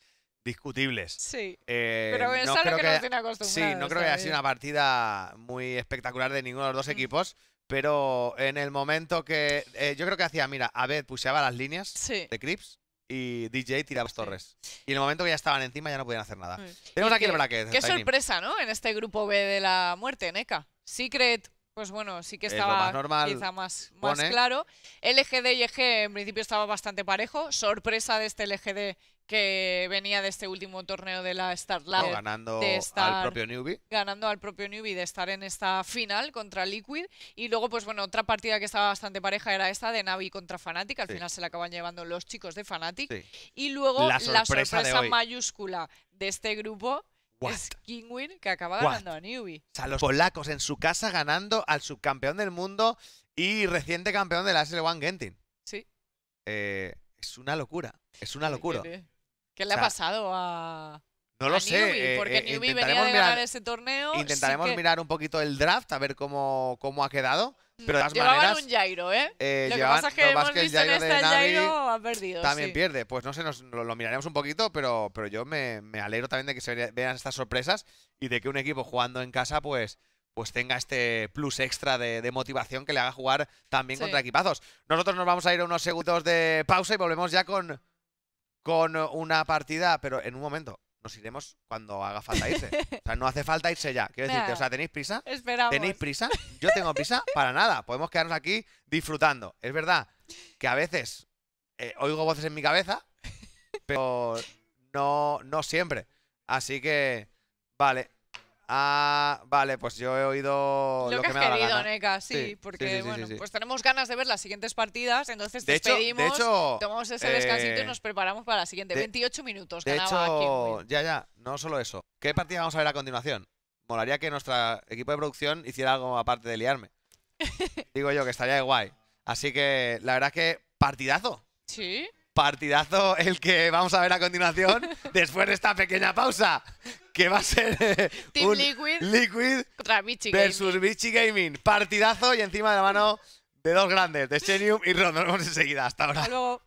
S1: discutibles. Sí. Eh, pero es no creo que, nos tiene acostumbrados. Sí, no creo que haya sido una partida muy espectacular de ninguno de los dos mm. equipos. Pero en el momento que. Eh, yo creo que hacía, mira, Abed puseaba las líneas de Crips y DJ tiraba las torres. Y en el momento que ya estaban encima ya no podían hacer nada. Mm. Tenemos aquí el bracket. Qué sorpresa,
S2: ¿no? En este grupo B de la muerte, NECA. Secret, pues bueno, sí que estaba más quizá más, claro. LGD y EG en principio estaba bastante parejo. Sorpresa de este LGD que venía de este último torneo de la Start ganando al propio Newbie. Ganando al propio Newbie de estar en esta final contra Liquid. Y luego, pues bueno, otra partida que estaba bastante pareja era esta de Navi contra Fnatic. Al final se la acaban llevando los chicos de Fnatic. Y luego la sorpresa, mayúscula de este grupo. Es Kingwin que acaba ganando a Newbie.
S1: O sea, los polacos en su casa ganando al subcampeón del mundo y reciente campeón de la SL1 Genting. Sí. Eh, es una locura. Es una locura.
S2: ¿Qué le ha pasado a.?
S1: No lo sé. Eh, porque eh, venía de ganar ese
S2: torneo. Intentaremos mirar
S1: un poquito el draft, a ver cómo, cómo ha quedado. Mm, pero de todas llevaban un
S2: Jairo, ¿eh? ¿eh? lo que pasa es que hemos en Jairo También
S1: pierde. Pues no sé, nos, lo, miraremos un poquito, pero, pero yo me, alegro también de que se vean estas sorpresas y de que un equipo jugando en casa, pues pues tenga este plus extra de, motivación que le haga jugar también contra equipazos. Nosotros nos vamos a ir a unos segundos de pausa y volvemos ya con con eh, una partida, pero en un momento. Nos iremos cuando haga falta irse. O sea, no hace falta irse ya. Quiero decirte, o sea, ¿tenéis prisa?
S2: Esperamos. ¿Tenéis
S1: prisa? Yo tengo prisa para nada. Podemos quedarnos aquí disfrutando. Es verdad que a veces eh, oigo voces en mi cabeza, pero no, no siempre. Así que, vale, Ah, vale, pues yo he oído lo, que, has querido, sí, porque bueno, pues
S2: tenemos ganas de ver las siguientes partidas, entonces despedimos, de hecho, tomamos ese descansito y eh, nos preparamos para la siguiente. 28 minutos de hecho,
S1: Ya, ya, no solo eso. ¿Qué partida vamos a ver a continuación? Molaría que nuestro equipo de producción hiciera algo aparte de liarme. Digo yo que estaría guay. Así que la verdad es que partidazo. Sí partidazo el que vamos a ver a continuación después de esta pequeña pausa que va a ser Team Liquid,
S2: contra Michi versus
S1: Gaming. Partidazo y encima de la mano de dos grandes, de Senium y Ron. Nos vemos enseguida. Hasta ahora.